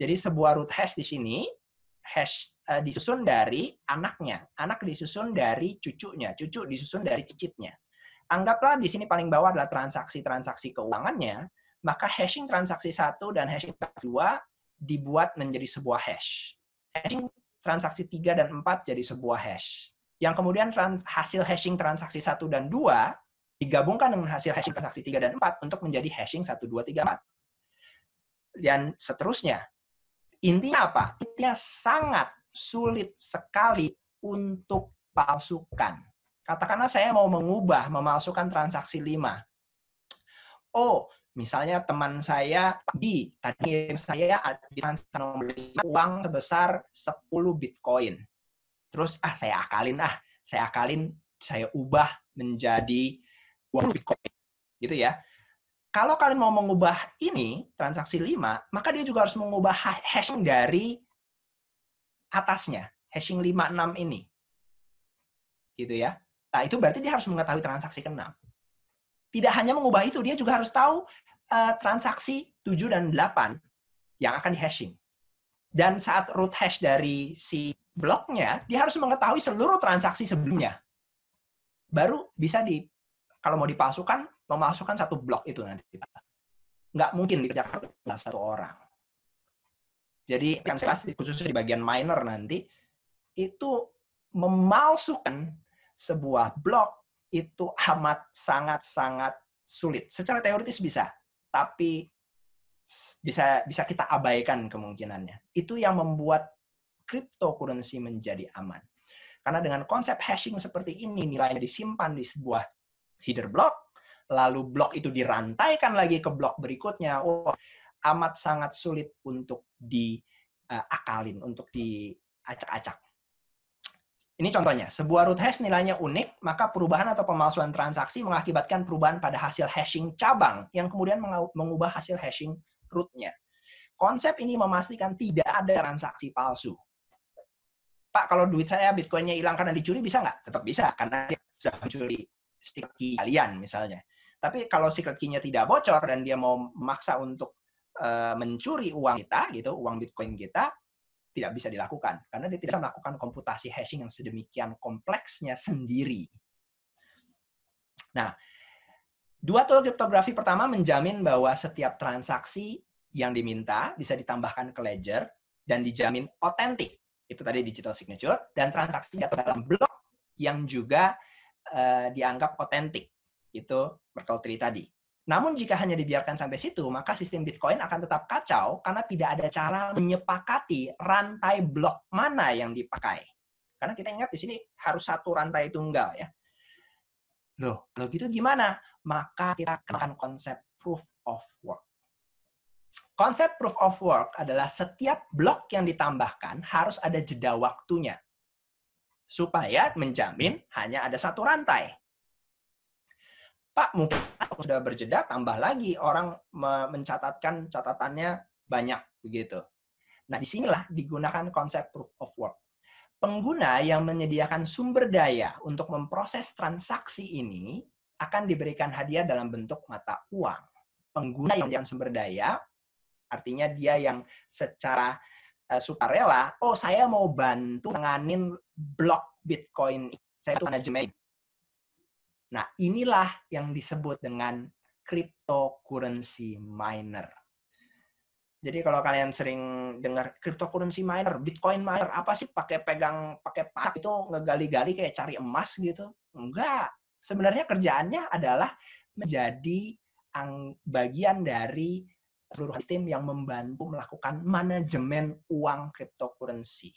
Jadi sebuah root hash di sini hash uh, disusun dari anaknya, anak disusun dari cucunya, cucu disusun dari cicitnya. Anggaplah di sini paling bawah adalah transaksi-transaksi keuangannya, maka hashing transaksi satu dan hashing transaksi dua dibuat menjadi sebuah hash. Hashing transaksi tiga dan empat jadi sebuah hash. Yang kemudian trans, hasil hashing transaksi satu dan dua digabungkan dengan hasil hashing transaksi tiga dan empat untuk menjadi hashing satu dua tiga empat, Dan seterusnya. Intinya apa? Intinya sangat sulit sekali untuk palsukan. Katakanlah saya mau mengubah, memalsukan transaksi 5. Oh, misalnya teman saya di tadi saya di transaksi uang sebesar 10 Bitcoin. Terus ah saya akalin ah, saya akalin saya ubah menjadi uang Bitcoin. Gitu ya kalau kalian mau mengubah ini, transaksi 5, maka dia juga harus mengubah hashing dari atasnya, hashing 5, 6 ini. Gitu ya. Nah, itu berarti dia harus mengetahui transaksi ke-6. Tidak hanya mengubah itu, dia juga harus tahu uh, transaksi 7 dan 8 yang akan di-hashing. Dan saat root hash dari si bloknya, dia harus mengetahui seluruh transaksi sebelumnya. Baru bisa di kalau mau dipalsukan, memalsukan satu blok itu nanti. Nggak mungkin dikerjakan oleh satu orang. Jadi pasti khususnya di bagian minor nanti, itu memalsukan sebuah blok itu amat sangat-sangat sulit. Secara teoritis bisa, tapi bisa bisa kita abaikan kemungkinannya. Itu yang membuat cryptocurrency menjadi aman. Karena dengan konsep hashing seperti ini, nilainya disimpan di sebuah header block, lalu block itu dirantaikan lagi ke block berikutnya. Wah, oh, amat sangat sulit untuk diakalin, eh, uh, untuk diacak-acak. Ini contohnya, sebuah root hash nilainya unik, maka perubahan atau pemalsuan transaksi mengakibatkan perubahan pada hasil hashing cabang yang kemudian mengubah hasil hashing rootnya. Konsep ini memastikan tidak ada transaksi palsu. Pak, kalau duit saya Bitcoinnya hilang karena dicuri, bisa nggak? Tetap bisa, karena dia sudah mencuri secret key kalian misalnya. Tapi kalau secret key-nya tidak bocor dan dia mau memaksa untuk uh, mencuri uang kita gitu, uang Bitcoin kita, tidak bisa dilakukan karena dia tidak bisa melakukan komputasi hashing yang sedemikian kompleksnya sendiri. Nah, dua tool kriptografi pertama menjamin bahwa setiap transaksi yang diminta bisa ditambahkan ke ledger dan dijamin otentik. Itu tadi digital signature dan transaksi dalam blok yang juga Eh, dianggap otentik itu Merkle Tree tadi. Namun jika hanya dibiarkan sampai situ, maka sistem Bitcoin akan tetap kacau karena tidak ada cara menyepakati rantai blok mana yang dipakai. Karena kita ingat di sini harus satu rantai tunggal ya. Loh, kalau gitu gimana? Maka kita akan konsep proof of work. Konsep proof of work adalah setiap blok yang ditambahkan harus ada jeda waktunya supaya menjamin hanya ada satu rantai. Pak, mungkin sudah berjeda, tambah lagi orang mencatatkan catatannya banyak begitu. Nah, disinilah digunakan konsep proof of work. Pengguna yang menyediakan sumber daya untuk memproses transaksi ini akan diberikan hadiah dalam bentuk mata uang. Pengguna yang menyediakan sumber daya, artinya dia yang secara uh, sukarela, oh saya mau bantu nanganin blok Bitcoin, saya itu manajemen. Nah, inilah yang disebut dengan cryptocurrency miner. Jadi kalau kalian sering dengar cryptocurrency miner, Bitcoin miner, apa sih pakai pegang pakai pak itu ngegali-gali kayak cari emas gitu? Enggak. Sebenarnya kerjaannya adalah menjadi bagian dari seluruh tim yang membantu melakukan manajemen uang cryptocurrency.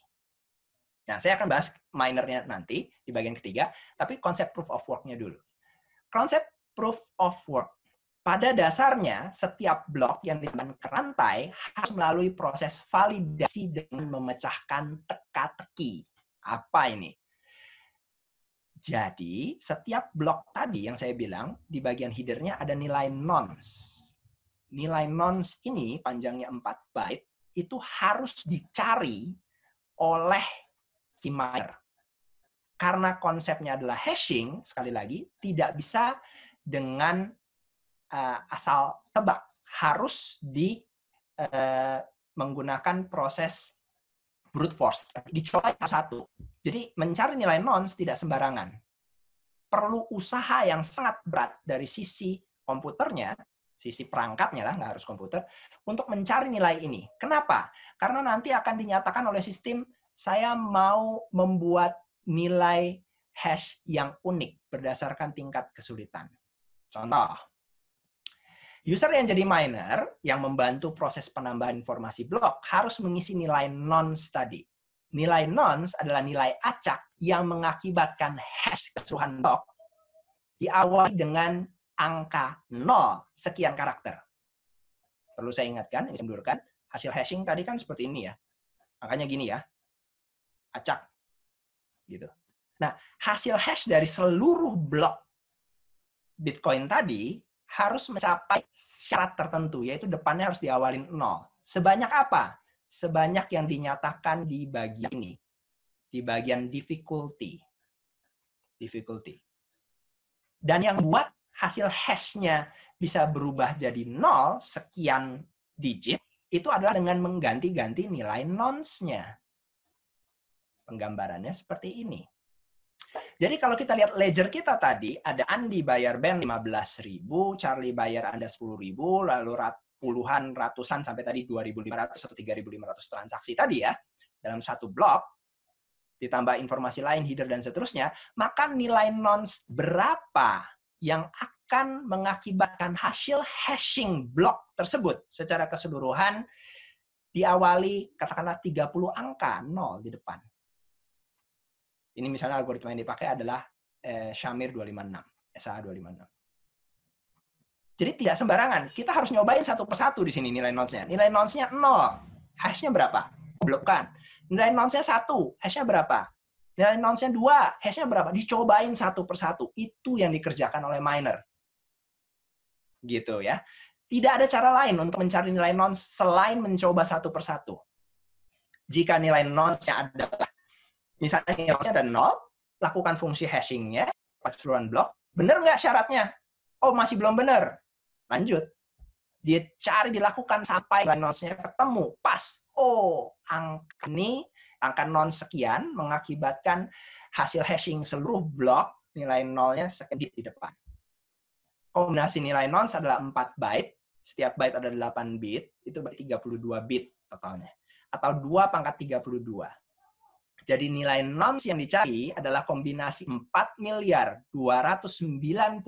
Nah, saya akan bahas minernya nanti di bagian ketiga, tapi konsep proof of work-nya dulu. Konsep proof of work. Pada dasarnya, setiap blok yang disimpan ke rantai harus melalui proses validasi dengan memecahkan teka-teki. Apa ini? Jadi, setiap blok tadi yang saya bilang, di bagian headernya ada nilai nonce nilai nonce ini panjangnya 4 byte itu harus dicari oleh si miner. Karena konsepnya adalah hashing, sekali lagi, tidak bisa dengan uh, asal tebak. Harus di uh, menggunakan proses brute force. Dicoba satu. Jadi mencari nilai nonce tidak sembarangan. Perlu usaha yang sangat berat dari sisi komputernya sisi perangkatnya lah, nggak harus komputer, untuk mencari nilai ini. Kenapa? Karena nanti akan dinyatakan oleh sistem, saya mau membuat nilai hash yang unik berdasarkan tingkat kesulitan. Contoh, user yang jadi miner yang membantu proses penambahan informasi blok harus mengisi nilai non tadi Nilai nonce adalah nilai acak yang mengakibatkan hash keseluruhan blok diawali dengan angka 0 sekian karakter. Perlu saya ingatkan, ini sendurkan, hasil hashing tadi kan seperti ini ya. makanya gini ya. Acak. Gitu. Nah, hasil hash dari seluruh blok Bitcoin tadi harus mencapai syarat tertentu, yaitu depannya harus diawalin 0. Sebanyak apa? Sebanyak yang dinyatakan di bagian ini. Di bagian difficulty. Difficulty. Dan yang buat hasil hash-nya bisa berubah jadi nol sekian digit, itu adalah dengan mengganti-ganti nilai nonce-nya. Penggambarannya seperti ini. Jadi kalau kita lihat ledger kita tadi, ada Andi bayar Ben 15.000, Charlie bayar Anda 10.000, lalu rat puluhan, ratusan, sampai tadi 2.500 atau 3.500 transaksi tadi ya, dalam satu blok, ditambah informasi lain, header, dan seterusnya, maka nilai nonce berapa yang akan mengakibatkan hasil hashing block tersebut secara keseluruhan diawali katakanlah 30 angka 0 di depan. Ini misalnya algoritma yang dipakai adalah eh, Shamir 256, SA 256. Jadi tidak sembarangan. Kita harus nyobain satu persatu di sini nilai nonce nya Nilai nonce nya 0. Hashnya berapa? blokkan Nilai nonce nya 1. Hashnya berapa? Nilai nonce nya 2. Hashnya berapa? Dicobain satu persatu. Itu yang dikerjakan oleh miner gitu ya. Tidak ada cara lain untuk mencari nilai nons selain mencoba satu persatu. Jika nilai nonsnya adalah, misalnya nilainya ada nol, lakukan fungsi hashingnya, keseluruhan blok, benar nggak syaratnya? Oh, masih belum benar. Lanjut. Dia cari dilakukan sampai nilai nonsnya ketemu, pas. Oh, angka ini, angka non sekian mengakibatkan hasil hashing seluruh blok nilai nolnya sekian di depan kombinasi nilai nonce adalah 4 byte, setiap byte ada 8 bit, itu berarti 32 bit totalnya. Atau 2 pangkat 32. Jadi nilai nonce yang dicari adalah kombinasi 4 miliar 294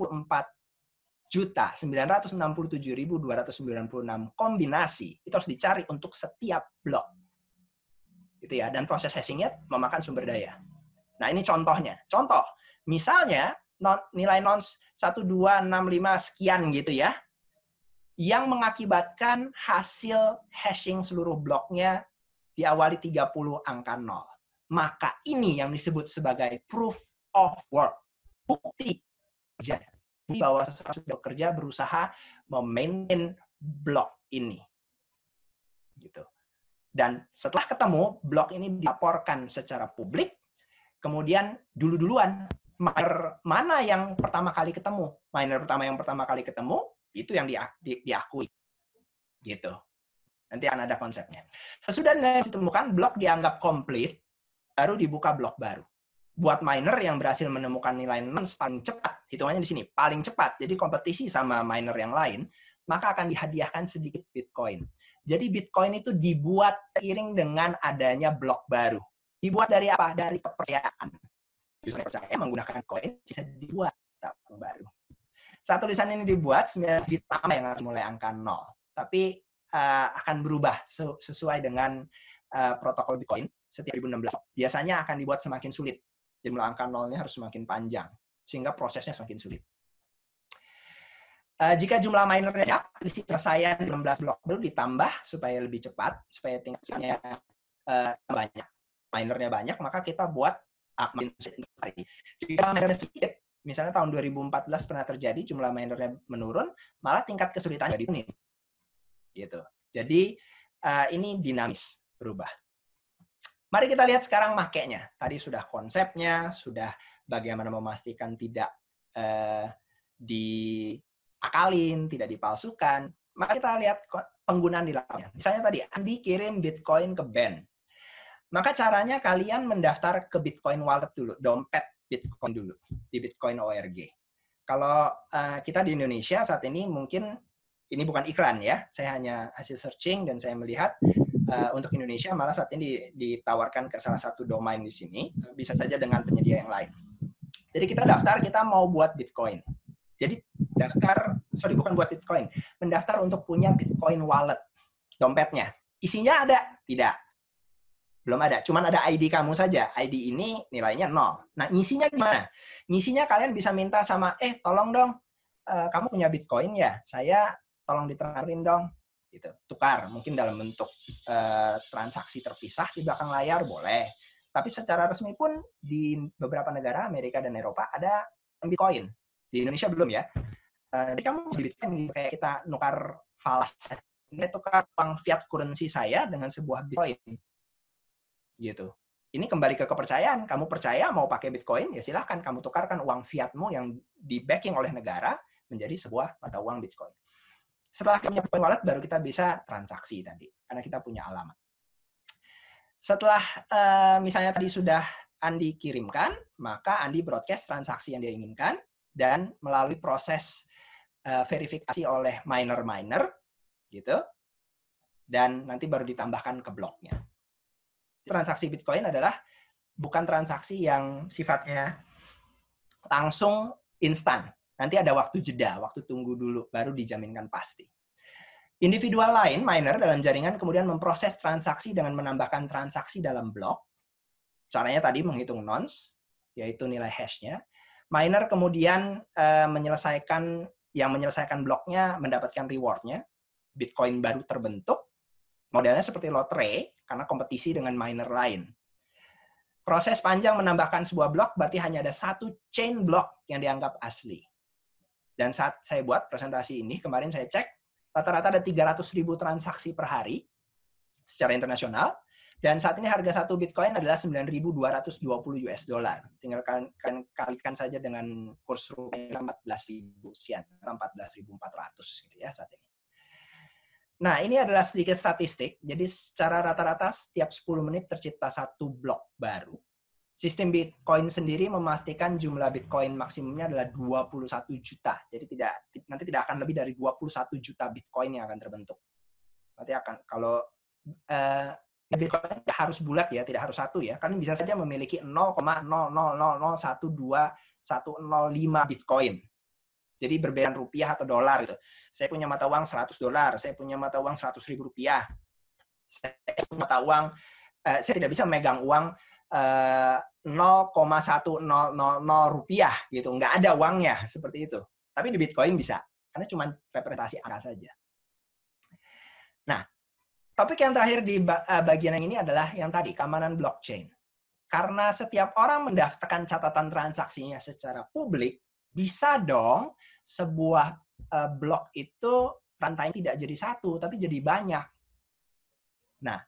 juta 967.296 kombinasi itu harus dicari untuk setiap blok. Gitu ya, dan proses hashingnya memakan sumber daya. Nah, ini contohnya. Contoh, misalnya non, nilai nonce 1265 sekian gitu ya. Yang mengakibatkan hasil hashing seluruh bloknya diawali 30 angka 0. Maka ini yang disebut sebagai proof of work. Bukti kerja. bahwa seseorang sudah bekerja berusaha memaintain blok ini. Gitu. Dan setelah ketemu, blok ini dilaporkan secara publik. Kemudian dulu-duluan minor mana yang pertama kali ketemu. miner pertama yang pertama kali ketemu itu yang dia, di, diakui. Gitu. Nanti akan ada konsepnya. Sesudah nilai ditemukan, blok dianggap komplit, baru dibuka blok baru. Buat miner yang berhasil menemukan nilai nonce paling cepat, hitungannya di sini, paling cepat, jadi kompetisi sama miner yang lain, maka akan dihadiahkan sedikit Bitcoin. Jadi Bitcoin itu dibuat seiring dengan adanya blok baru. Dibuat dari apa? Dari kepercayaan tulisan percaya menggunakan koin bisa dibuat tabung baru. Saat tulisan ini dibuat, digit pertama yang harus mulai angka nol. Tapi uh, akan berubah sesuai dengan uh, protokol Bitcoin setiap 2016. Biasanya akan dibuat semakin sulit. Jumlah angka nolnya harus semakin panjang, sehingga prosesnya semakin sulit. Uh, jika jumlah minernya ya, isi persaingan 16 blok baru ditambah supaya lebih cepat, supaya tingkatnya uh, banyak, minernya banyak, maka kita buat makin sulit untuk lari. Jika mainernya sedikit, misalnya tahun 2014 pernah terjadi jumlah mainernya menurun, malah tingkat kesulitannya jadi Gitu. Jadi uh, ini dinamis, berubah. Mari kita lihat sekarang makainya. Tadi sudah konsepnya, sudah bagaimana memastikan tidak uh, diakalin, tidak dipalsukan. Maka kita lihat penggunaan di lapangan. Misalnya tadi Andi kirim Bitcoin ke Ben. Maka caranya kalian mendaftar ke Bitcoin Wallet dulu, dompet Bitcoin dulu di Bitcoin ORG. Kalau uh, kita di Indonesia saat ini mungkin ini bukan iklan ya, saya hanya hasil searching dan saya melihat uh, untuk Indonesia malah saat ini ditawarkan ke salah satu domain di sini, bisa saja dengan penyedia yang lain. Jadi kita daftar, kita mau buat Bitcoin. Jadi daftar, sorry bukan buat Bitcoin, mendaftar untuk punya Bitcoin wallet, dompetnya. Isinya ada? Tidak. Belum ada. Cuman ada ID kamu saja. ID ini nilainya nol. Nah, ngisinya gimana? Ngisinya kalian bisa minta sama, eh tolong dong, uh, kamu punya Bitcoin ya? Saya tolong ditransferin dong. Gitu. Tukar. Mungkin dalam bentuk uh, transaksi terpisah di belakang layar, boleh. Tapi secara resmi pun di beberapa negara, Amerika dan Eropa, ada Bitcoin. Di Indonesia belum ya. Uh, jadi kamu bisa Bitcoin gitu. kayak kita nukar falas. ini tukar uang fiat currency saya dengan sebuah Bitcoin gitu. Ini kembali ke kepercayaan. Kamu percaya mau pakai Bitcoin, ya silahkan kamu tukarkan uang fiatmu yang di backing oleh negara menjadi sebuah mata uang Bitcoin. Setelah kita punya Bitcoin wallet, baru kita bisa transaksi tadi. Karena kita punya alamat. Setelah eh, misalnya tadi sudah Andi kirimkan, maka Andi broadcast transaksi yang dia inginkan, dan melalui proses eh, verifikasi oleh miner-miner, gitu, dan nanti baru ditambahkan ke bloknya transaksi Bitcoin adalah bukan transaksi yang sifatnya langsung instan. Nanti ada waktu jeda, waktu tunggu dulu, baru dijaminkan pasti. Individual lain, miner dalam jaringan kemudian memproses transaksi dengan menambahkan transaksi dalam blok. Caranya tadi menghitung nonce, yaitu nilai hashnya. Miner kemudian e, menyelesaikan yang menyelesaikan bloknya mendapatkan rewardnya. Bitcoin baru terbentuk. Modelnya seperti lotre, karena kompetisi dengan miner lain. Proses panjang menambahkan sebuah blok berarti hanya ada satu chain block yang dianggap asli. Dan saat saya buat presentasi ini, kemarin saya cek, rata-rata ada 300 ribu transaksi per hari secara internasional, dan saat ini harga satu Bitcoin adalah 9.220 US dollar. Tinggal kalian kan, kalikan saja dengan kurs rupiah 14.000 sian, 14.400 gitu ya saat ini. Nah, ini adalah sedikit statistik. Jadi secara rata-rata setiap 10 menit tercipta satu blok baru. Sistem Bitcoin sendiri memastikan jumlah Bitcoin maksimumnya adalah 21 juta. Jadi tidak nanti tidak akan lebih dari 21 juta Bitcoin yang akan terbentuk. Nanti akan kalau uh, Bitcoin tidak harus bulat ya, tidak harus satu ya. Kalian bisa saja memiliki 0,000012105 Bitcoin jadi berbeda rupiah atau dolar gitu. Saya punya mata uang 100 dolar, saya punya mata uang 100 ribu rupiah. Saya punya mata uang, eh, saya tidak bisa megang uang eh, 0,1000 rupiah gitu. Nggak ada uangnya seperti itu. Tapi di Bitcoin bisa. Karena cuma representasi angka saja. Nah, topik yang terakhir di eh, bagian yang ini adalah yang tadi, keamanan blockchain. Karena setiap orang mendaftarkan catatan transaksinya secara publik, bisa dong sebuah uh, blok itu rantainya tidak jadi satu, tapi jadi banyak. Nah,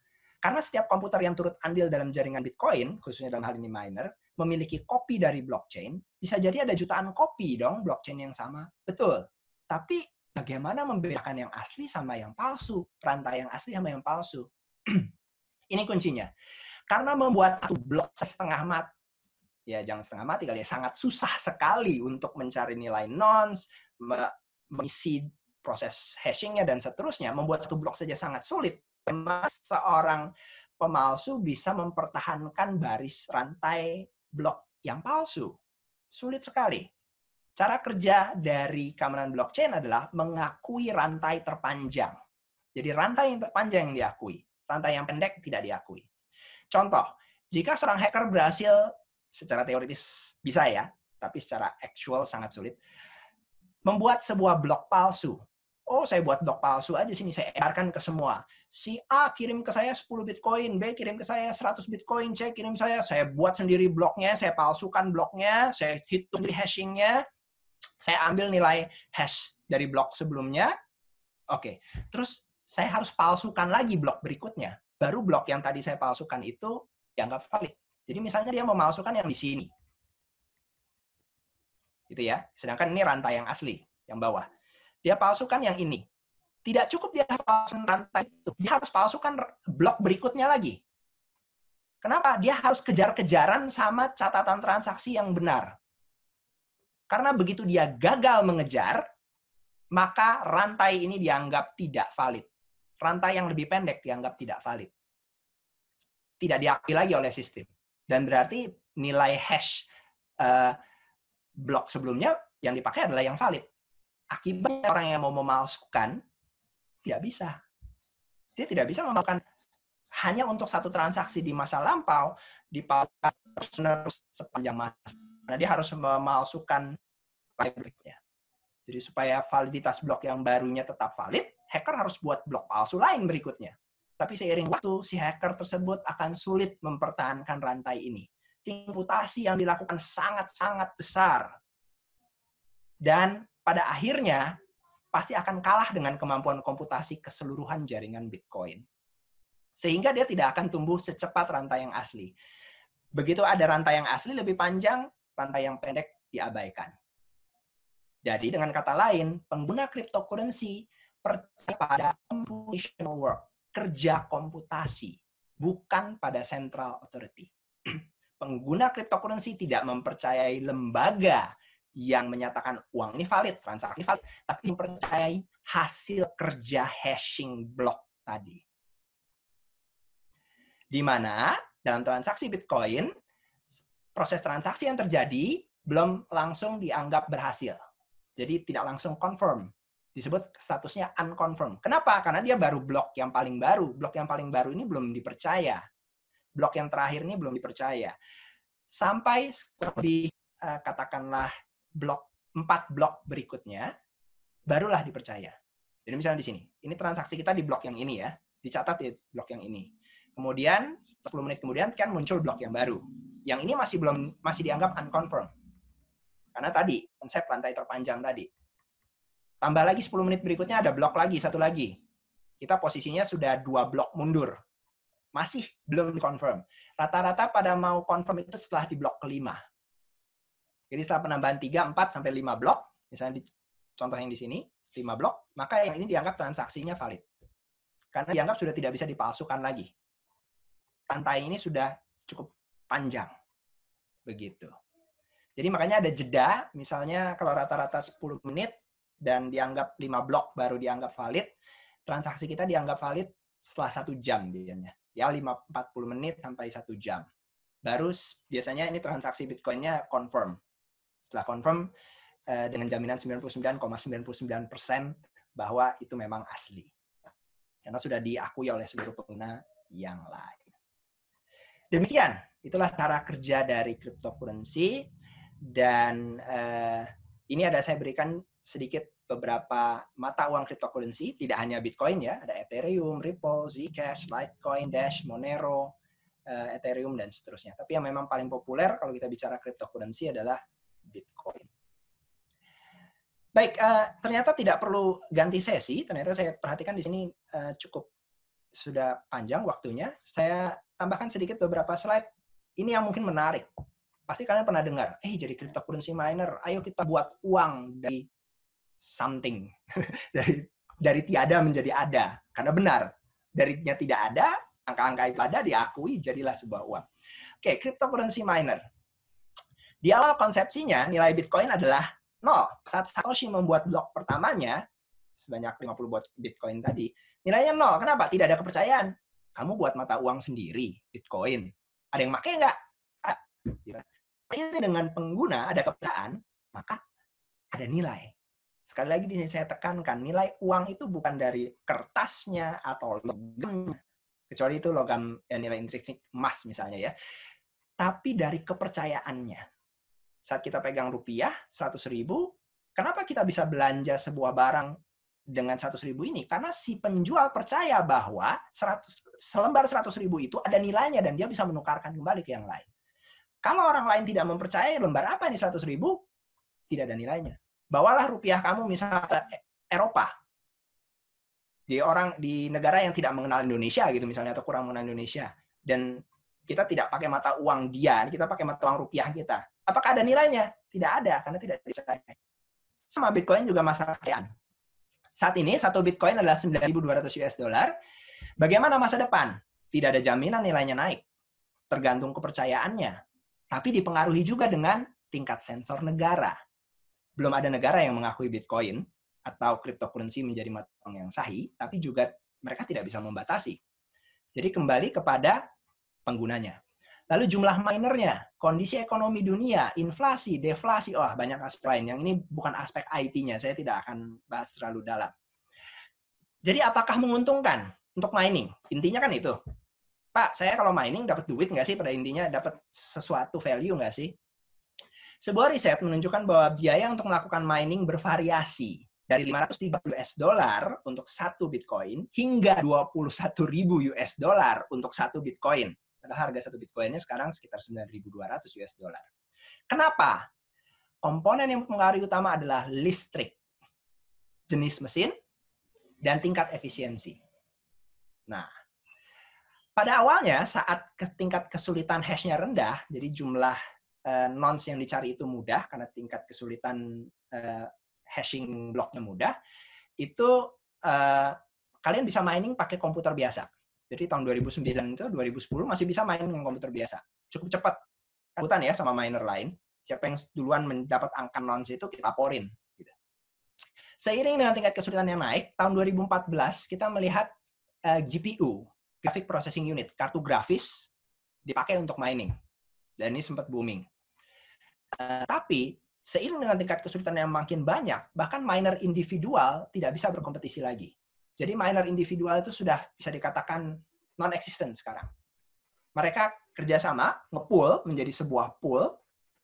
karena setiap komputer yang turut andil dalam jaringan Bitcoin, khususnya dalam hal ini miner, memiliki kopi dari blockchain, bisa jadi ada jutaan kopi dong blockchain yang sama. Betul. Tapi bagaimana membedakan yang asli sama yang palsu, rantai yang asli sama yang palsu? Ini kuncinya. Karena membuat satu blok setengah mati ya jangan setengah mati kali ya sangat susah sekali untuk mencari nilai nonce mengisi proses hashingnya dan seterusnya membuat satu blok saja sangat sulit mas seorang pemalsu bisa mempertahankan baris rantai blok yang palsu sulit sekali cara kerja dari keamanan blockchain adalah mengakui rantai terpanjang jadi rantai yang terpanjang yang diakui rantai yang pendek tidak diakui contoh jika seorang hacker berhasil secara teoritis bisa ya, tapi secara actual sangat sulit. Membuat sebuah blok palsu. Oh, saya buat blok palsu aja sini, saya edarkan ke semua. Si A kirim ke saya 10 Bitcoin, B kirim ke saya 100 Bitcoin, C kirim saya, saya buat sendiri bloknya, saya palsukan bloknya, saya hitung di hashingnya, saya ambil nilai hash dari blok sebelumnya, oke. Okay. Terus saya harus palsukan lagi blok berikutnya. Baru blok yang tadi saya palsukan itu dianggap valid. Jadi misalnya dia memalsukan yang di sini. Gitu ya. Sedangkan ini rantai yang asli, yang bawah. Dia palsukan yang ini. Tidak cukup dia palsukan rantai itu. Dia harus palsukan blok berikutnya lagi. Kenapa? Dia harus kejar-kejaran sama catatan transaksi yang benar. Karena begitu dia gagal mengejar, maka rantai ini dianggap tidak valid. Rantai yang lebih pendek dianggap tidak valid. Tidak diakui lagi oleh sistem. Dan berarti nilai hash uh, eh, blok sebelumnya yang dipakai adalah yang valid. Akibatnya orang yang mau memalsukan tidak bisa. Dia tidak bisa memalsukan hanya untuk satu transaksi di masa lampau dipalsukan terus sepanjang masa. Karena dia harus memalsukan berikutnya. Jadi supaya validitas blok yang barunya tetap valid, hacker harus buat blok palsu lain berikutnya. Tapi seiring waktu, si hacker tersebut akan sulit mempertahankan rantai ini. Imputasi yang dilakukan sangat-sangat besar. Dan pada akhirnya, pasti akan kalah dengan kemampuan komputasi keseluruhan jaringan Bitcoin. Sehingga dia tidak akan tumbuh secepat rantai yang asli. Begitu ada rantai yang asli lebih panjang, rantai yang pendek diabaikan. Jadi dengan kata lain, pengguna cryptocurrency percaya pada computational work kerja komputasi, bukan pada central authority. Pengguna cryptocurrency tidak mempercayai lembaga yang menyatakan uang ini valid, transaksi ini valid, tapi mempercayai hasil kerja hashing block tadi. Di mana dalam transaksi Bitcoin, proses transaksi yang terjadi belum langsung dianggap berhasil. Jadi tidak langsung confirm disebut statusnya unconfirmed. Kenapa? Karena dia baru blok yang paling baru. Blok yang paling baru ini belum dipercaya. Blok yang terakhir ini belum dipercaya. Sampai lebih eh, katakanlah blok empat blok berikutnya barulah dipercaya. Jadi misalnya di sini, ini transaksi kita di blok yang ini ya, dicatat di blok yang ini. Kemudian 10 menit kemudian kan muncul blok yang baru. Yang ini masih belum masih dianggap unconfirmed. Karena tadi konsep lantai terpanjang tadi Tambah lagi 10 menit berikutnya ada blok lagi, satu lagi. Kita posisinya sudah dua blok mundur. Masih belum confirm. Rata-rata pada mau confirm itu setelah di blok kelima. Jadi setelah penambahan 3, 4, sampai 5 blok, misalnya di contoh yang di sini, 5 blok, maka yang ini dianggap transaksinya valid. Karena dianggap sudah tidak bisa dipalsukan lagi. Rantai ini sudah cukup panjang. Begitu. Jadi makanya ada jeda, misalnya kalau rata-rata 10 menit, dan dianggap 5 blok baru dianggap valid, transaksi kita dianggap valid setelah satu jam biasanya. Ya 5, 40 menit sampai satu jam. Baru biasanya ini transaksi Bitcoinnya confirm. Setelah confirm, eh, dengan jaminan 99,99% ,99 bahwa itu memang asli. Karena sudah diakui oleh seluruh pengguna yang lain. Demikian, itulah cara kerja dari cryptocurrency. Dan eh, ini ada saya berikan sedikit beberapa mata uang cryptocurrency, tidak hanya Bitcoin ya, ada Ethereum, Ripple, Zcash, Litecoin, Dash, Monero, eh, Ethereum, dan seterusnya. Tapi yang memang paling populer kalau kita bicara cryptocurrency adalah Bitcoin. Baik, eh, ternyata tidak perlu ganti sesi. Ternyata saya perhatikan di sini eh, cukup sudah panjang waktunya. Saya tambahkan sedikit beberapa slide. Ini yang mungkin menarik pasti kalian pernah dengar, eh jadi cryptocurrency miner, ayo kita buat uang dari something dari dari tiada menjadi ada karena benar darinya tidak ada angka-angka itu ada diakui jadilah sebuah uang. Oke, cryptocurrency miner. Di awal konsepsinya nilai Bitcoin adalah nol. Saat Satoshi membuat blok pertamanya sebanyak 50 buat Bitcoin tadi, nilainya nol. Kenapa? Tidak ada kepercayaan. Kamu buat mata uang sendiri, Bitcoin. Ada yang pakai nggak? Ah, Ini iya. dengan pengguna ada kepercayaan, maka ada nilai. Sekali lagi di sini saya tekankan, nilai uang itu bukan dari kertasnya atau logamnya. Kecuali itu logam ya, nilai intrinsik emas misalnya ya. Tapi dari kepercayaannya. Saat kita pegang rupiah, 100 ribu, kenapa kita bisa belanja sebuah barang dengan 100 ribu ini? Karena si penjual percaya bahwa 100, selembar 100 ribu itu ada nilainya dan dia bisa menukarkan kembali ke yang lain. Kalau orang lain tidak mempercayai lembar apa ini 100 ribu, tidak ada nilainya bawalah rupiah kamu misalnya ke Eropa di orang di negara yang tidak mengenal Indonesia gitu misalnya atau kurang mengenal Indonesia dan kita tidak pakai mata uang dia kita pakai mata uang rupiah kita apakah ada nilainya tidak ada karena tidak dipercaya sama Bitcoin juga masalah kepercayaan saat ini satu Bitcoin adalah 9.200 US dollar bagaimana masa depan tidak ada jaminan nilainya naik tergantung kepercayaannya tapi dipengaruhi juga dengan tingkat sensor negara belum ada negara yang mengakui Bitcoin atau cryptocurrency menjadi mata uang yang sahih, tapi juga mereka tidak bisa membatasi. Jadi kembali kepada penggunanya. Lalu jumlah minernya, kondisi ekonomi dunia, inflasi, deflasi, wah oh, banyak aspek lain. Yang ini bukan aspek IT-nya, saya tidak akan bahas terlalu dalam. Jadi apakah menguntungkan untuk mining? Intinya kan itu. Pak, saya kalau mining dapat duit nggak sih pada intinya? Dapat sesuatu value nggak sih? Sebuah riset menunjukkan bahwa biaya untuk melakukan mining bervariasi dari 530 US dollar untuk satu Bitcoin hingga 21.000 US dollar untuk satu Bitcoin. Padahal harga satu Bitcoinnya sekarang sekitar 9.200 US dollar. Kenapa? Komponen yang mempengaruhi utama adalah listrik, jenis mesin, dan tingkat efisiensi. Nah, pada awalnya saat tingkat kesulitan hashnya rendah, jadi jumlah uh, nonce yang dicari itu mudah karena tingkat kesulitan uh, hashing bloknya mudah, itu uh, kalian bisa mining pakai komputer biasa. Jadi tahun 2009 itu 2010 masih bisa main dengan komputer biasa. Cukup cepat Kebutan ya sama miner lain. Siapa yang duluan mendapat angka nonce itu kita laporin. Gitu. Seiring dengan tingkat kesulitan yang naik, tahun 2014 kita melihat uh, GPU, Graphic Processing Unit, kartu grafis dipakai untuk mining. Dan ini sempat booming. Eh, tapi seiring dengan tingkat kesulitan yang makin banyak, bahkan miner individual tidak bisa berkompetisi lagi. Jadi miner individual itu sudah bisa dikatakan non-existent sekarang. Mereka kerjasama, ngepool menjadi sebuah pool,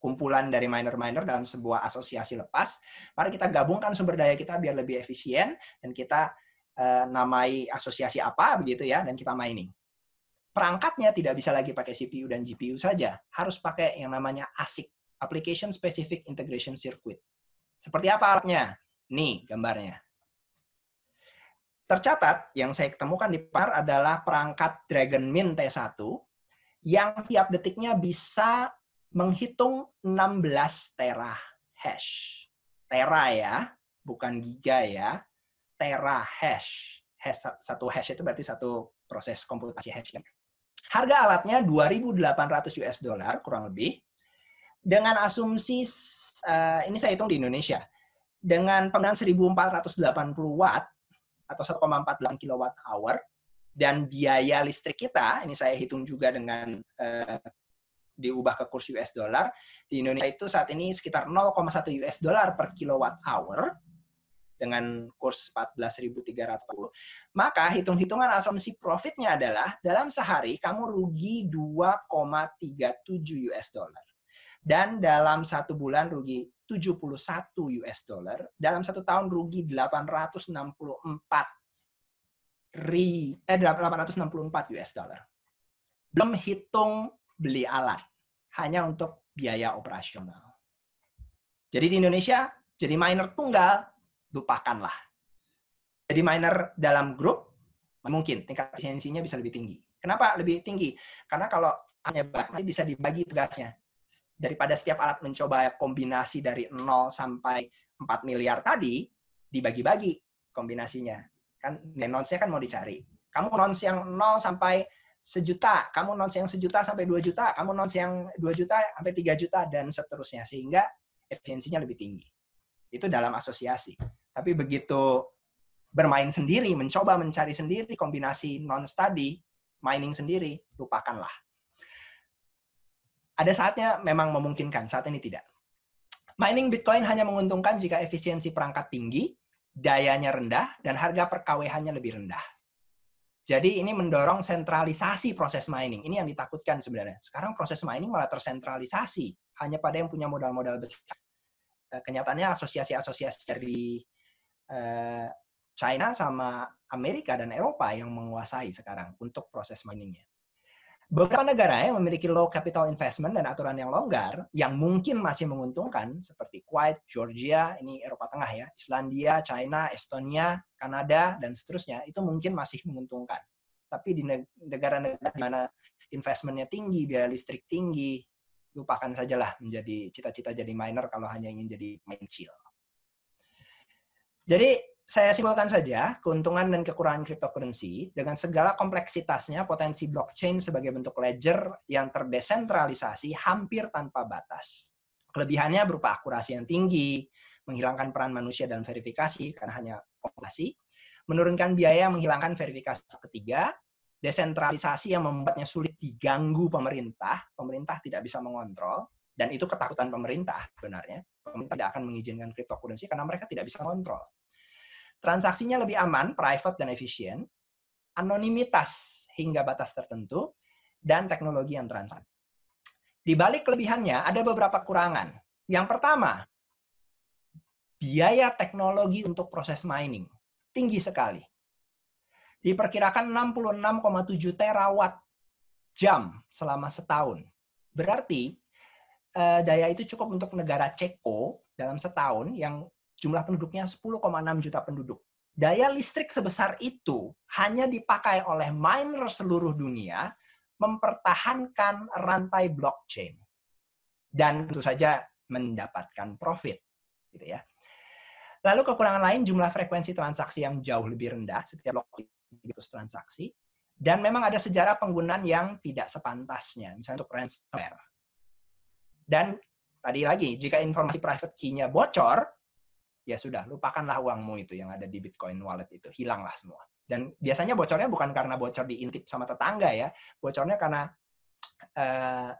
kumpulan dari miner-miner dalam sebuah asosiasi lepas. Mari kita gabungkan sumber daya kita biar lebih efisien dan kita eh, namai asosiasi apa begitu ya dan kita mining. Perangkatnya tidak bisa lagi pakai CPU dan GPU saja, harus pakai yang namanya ASIC Application Specific Integration Circuit. Seperti apa alatnya? Nih gambarnya. Tercatat yang saya ketemukan di PAR adalah perangkat Dragon Min T1 yang tiap detiknya bisa menghitung 16 tera hash. Tera ya, bukan giga ya. Tera hash. hash satu hash itu berarti satu proses komputasi hash. Kan. Harga alatnya 2.800 US dollar kurang lebih dengan asumsi uh, ini saya hitung di Indonesia dengan penggunaan 1480 watt atau 1,48 kilowatt hour dan biaya listrik kita ini saya hitung juga dengan uh, diubah ke kurs US dollar di Indonesia itu saat ini sekitar 0,1 US dollar per kilowatt hour dengan kurs 14.340 maka hitung-hitungan asumsi profitnya adalah dalam sehari kamu rugi 2,37 US dollar dan dalam satu bulan rugi 71 US dollar, dalam satu tahun rugi 864 ri eh 864 US dollar. Belum hitung beli alat, hanya untuk biaya operasional. Jadi di Indonesia jadi miner tunggal lupakanlah. Jadi miner dalam grup mungkin tingkat efisiensinya bisa lebih tinggi. Kenapa lebih tinggi? Karena kalau hanya bisa dibagi tugasnya daripada setiap alat mencoba kombinasi dari 0 sampai 4 miliar tadi, dibagi-bagi kombinasinya. Kan nilai nonsnya kan mau dicari. Kamu nons yang 0 sampai sejuta, kamu nons yang sejuta sampai 2 juta, kamu nons yang 2 juta sampai 3 juta, dan seterusnya. Sehingga efisiensinya lebih tinggi. Itu dalam asosiasi. Tapi begitu bermain sendiri, mencoba mencari sendiri kombinasi non study mining sendiri, lupakanlah. Ada saatnya memang memungkinkan, saat ini tidak. Mining Bitcoin hanya menguntungkan jika efisiensi perangkat tinggi, dayanya rendah, dan harga per KWH-nya lebih rendah. Jadi ini mendorong sentralisasi proses mining. Ini yang ditakutkan sebenarnya. Sekarang proses mining malah tersentralisasi hanya pada yang punya modal-modal besar. Eh, kenyataannya asosiasi-asosiasi dari eh, China sama Amerika dan Eropa yang menguasai sekarang untuk proses miningnya. Beberapa negara yang memiliki low capital investment dan aturan yang longgar, yang mungkin masih menguntungkan, seperti Kuwait, Georgia, ini Eropa Tengah ya, Islandia, China, Estonia, Kanada, dan seterusnya, itu mungkin masih menguntungkan. Tapi di negara-negara di mana investmentnya tinggi, biaya listrik tinggi, lupakan sajalah menjadi cita-cita jadi miner kalau hanya ingin jadi main kecil. Jadi saya simpulkan saja keuntungan dan kekurangan cryptocurrency dengan segala kompleksitasnya potensi blockchain sebagai bentuk ledger yang terdesentralisasi hampir tanpa batas. Kelebihannya berupa akurasi yang tinggi, menghilangkan peran manusia dalam verifikasi karena hanya populasi, menurunkan biaya menghilangkan verifikasi ketiga, desentralisasi yang membuatnya sulit diganggu pemerintah, pemerintah tidak bisa mengontrol, dan itu ketakutan pemerintah sebenarnya. Pemerintah tidak akan mengizinkan cryptocurrency karena mereka tidak bisa mengontrol transaksinya lebih aman, private dan efisien, anonimitas hingga batas tertentu, dan teknologi yang transparan. Di balik kelebihannya ada beberapa kurangan. Yang pertama, biaya teknologi untuk proses mining tinggi sekali. Diperkirakan 66,7 terawatt jam selama setahun. Berarti eh, daya itu cukup untuk negara Ceko dalam setahun yang jumlah penduduknya 10,6 juta penduduk. Daya listrik sebesar itu hanya dipakai oleh miner seluruh dunia mempertahankan rantai blockchain dan tentu saja mendapatkan profit gitu ya. Lalu kekurangan lain jumlah frekuensi transaksi yang jauh lebih rendah setiap blok itu transaksi dan memang ada sejarah penggunaan yang tidak sepantasnya misalnya untuk transfer Dan tadi lagi jika informasi private key-nya bocor ya sudah lupakanlah uangmu itu yang ada di Bitcoin wallet itu hilanglah semua dan biasanya bocornya bukan karena bocor diintip sama tetangga ya bocornya karena uh,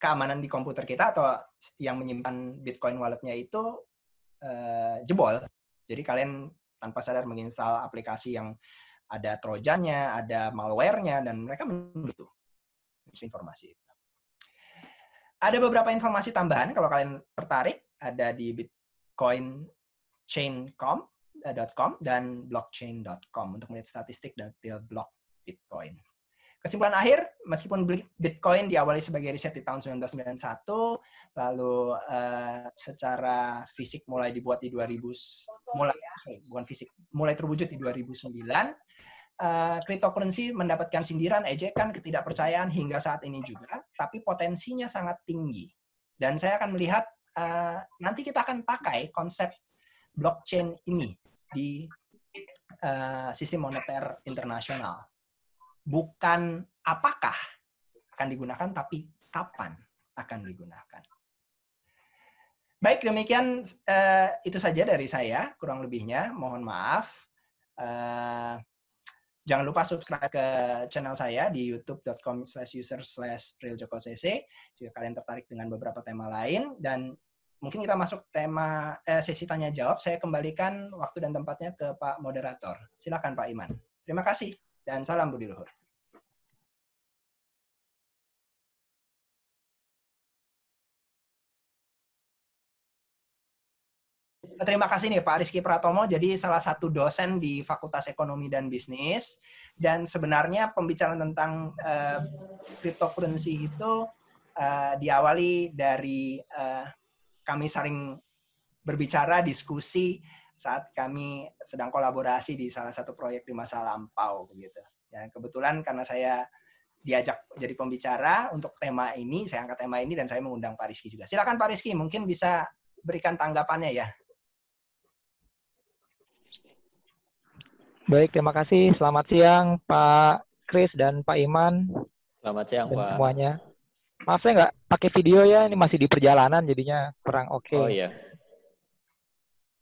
keamanan di komputer kita atau yang menyimpan Bitcoin walletnya itu uh, jebol jadi kalian tanpa sadar menginstal aplikasi yang ada trojannya ada malwarenya dan mereka membutuh informasi ada beberapa informasi tambahan kalau kalian tertarik ada di coinchain.com eh, dan blockchain.com untuk melihat statistik dan block Bitcoin. Kesimpulan akhir, meskipun Bitcoin diawali sebagai riset di tahun 1991, lalu uh, secara fisik mulai dibuat di 2000 mulai sorry, bukan fisik, mulai terwujud di 2009, uh, eh, cryptocurrency mendapatkan sindiran, ejekan, ketidakpercayaan hingga saat ini juga, tapi potensinya sangat tinggi. Dan saya akan melihat Eh, nanti kita akan pakai konsep blockchain ini di uh, sistem moneter internasional. Bukan apakah akan digunakan, tapi kapan akan digunakan. Baik, demikian uh, itu saja dari saya, kurang lebihnya. Mohon maaf. Uh, jangan lupa subscribe ke channel saya di youtube.com slash user slash realjokocc jika kalian tertarik dengan beberapa tema lain. Dan mungkin kita masuk tema eh, sesi tanya jawab. Saya kembalikan waktu dan tempatnya ke Pak moderator. Silakan Pak Iman. Terima kasih dan salam Budi Luhur. terima kasih nih Pak Rizky Pratomo, jadi salah satu dosen di Fakultas Ekonomi dan Bisnis. Dan sebenarnya pembicaraan tentang uh, cryptocurrency itu uh, diawali dari uh, kami sering berbicara, diskusi saat kami sedang kolaborasi di salah satu proyek di masa lampau begitu. Dan ya, kebetulan karena saya diajak jadi pembicara untuk tema ini, saya angkat tema ini dan saya mengundang Pak Rizky juga. Silakan Pak Rizky, mungkin bisa berikan tanggapannya ya. Baik, terima kasih. Selamat siang Pak Kris dan Pak Iman. Selamat siang Pak. Semuanya. Maaf saya nggak pakai video ya, ini masih di perjalanan jadinya kurang oke. Okay. Oh iya.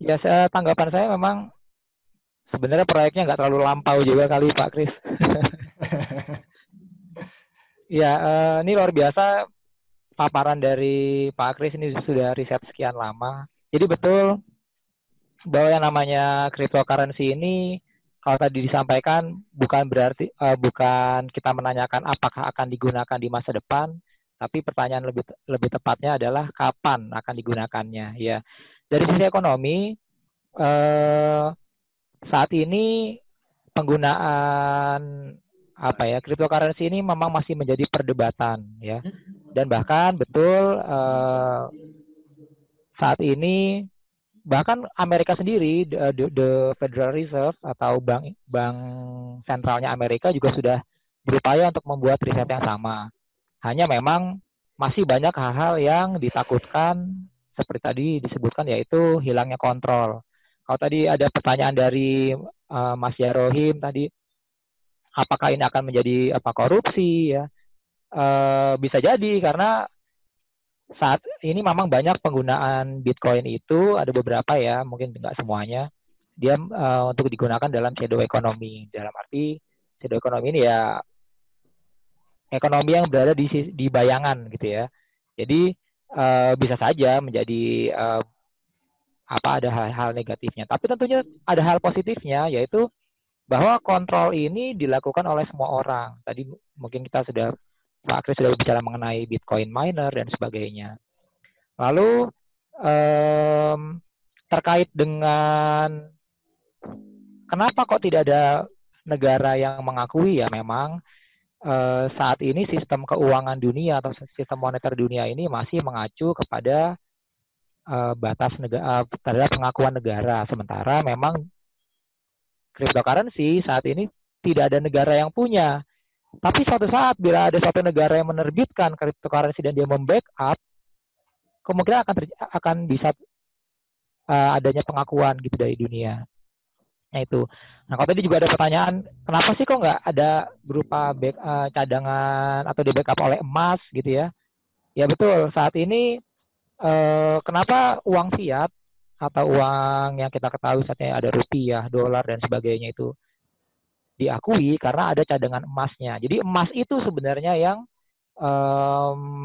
Ya tanggapan saya memang sebenarnya proyeknya nggak terlalu lampau juga kali Pak Kris. ya eh, ini luar biasa paparan dari Pak Kris ini sudah riset sekian lama. Jadi betul bahwa yang namanya cryptocurrency ini kalau tadi disampaikan bukan berarti uh, bukan kita menanyakan apakah akan digunakan di masa depan, tapi pertanyaan lebih lebih tepatnya adalah kapan akan digunakannya ya. Dari sisi ekonomi eh, saat ini penggunaan apa ya cryptocurrency ini memang masih menjadi perdebatan ya. Dan bahkan betul eh, saat ini bahkan Amerika sendiri the, the Federal Reserve atau bank bank sentralnya Amerika juga sudah berupaya untuk membuat riset yang sama hanya memang masih banyak hal-hal yang ditakutkan seperti tadi disebutkan yaitu hilangnya kontrol. Kalau tadi ada pertanyaan dari uh, Mas Yarohim tadi, apakah ini akan menjadi apa korupsi ya? Uh, bisa jadi karena saat ini memang banyak penggunaan Bitcoin itu ada beberapa ya, mungkin tidak semuanya. Dia uh, untuk digunakan dalam shadow ekonomi Dalam arti shadow ekonomi ini ya ekonomi yang berada di di bayangan gitu ya. Jadi uh, bisa saja menjadi uh, apa ada hal-hal negatifnya. Tapi tentunya ada hal positifnya yaitu bahwa kontrol ini dilakukan oleh semua orang. Tadi mungkin kita sudah Pak Kris sudah bicara mengenai Bitcoin miner dan sebagainya. Lalu um, terkait dengan kenapa kok tidak ada negara yang mengakui ya memang Eh, saat ini sistem keuangan dunia atau sistem moneter dunia ini masih mengacu kepada eh, batas negara eh, terhadap pengakuan negara. Sementara memang cryptocurrency saat ini tidak ada negara yang punya. Tapi suatu saat bila ada suatu negara yang menerbitkan cryptocurrency dan dia membackup, kemungkinan akan akan bisa uh, adanya pengakuan gitu dari dunia. Nah itu. Nah kalau tadi juga ada pertanyaan, kenapa sih kok nggak ada berupa back, uh, cadangan atau di backup oleh emas gitu ya? Ya betul. Saat ini uh, kenapa uang fiat atau uang yang kita ketahui saatnya ada rupiah, dolar dan sebagainya itu diakui karena ada cadangan emasnya. Jadi emas itu sebenarnya yang um,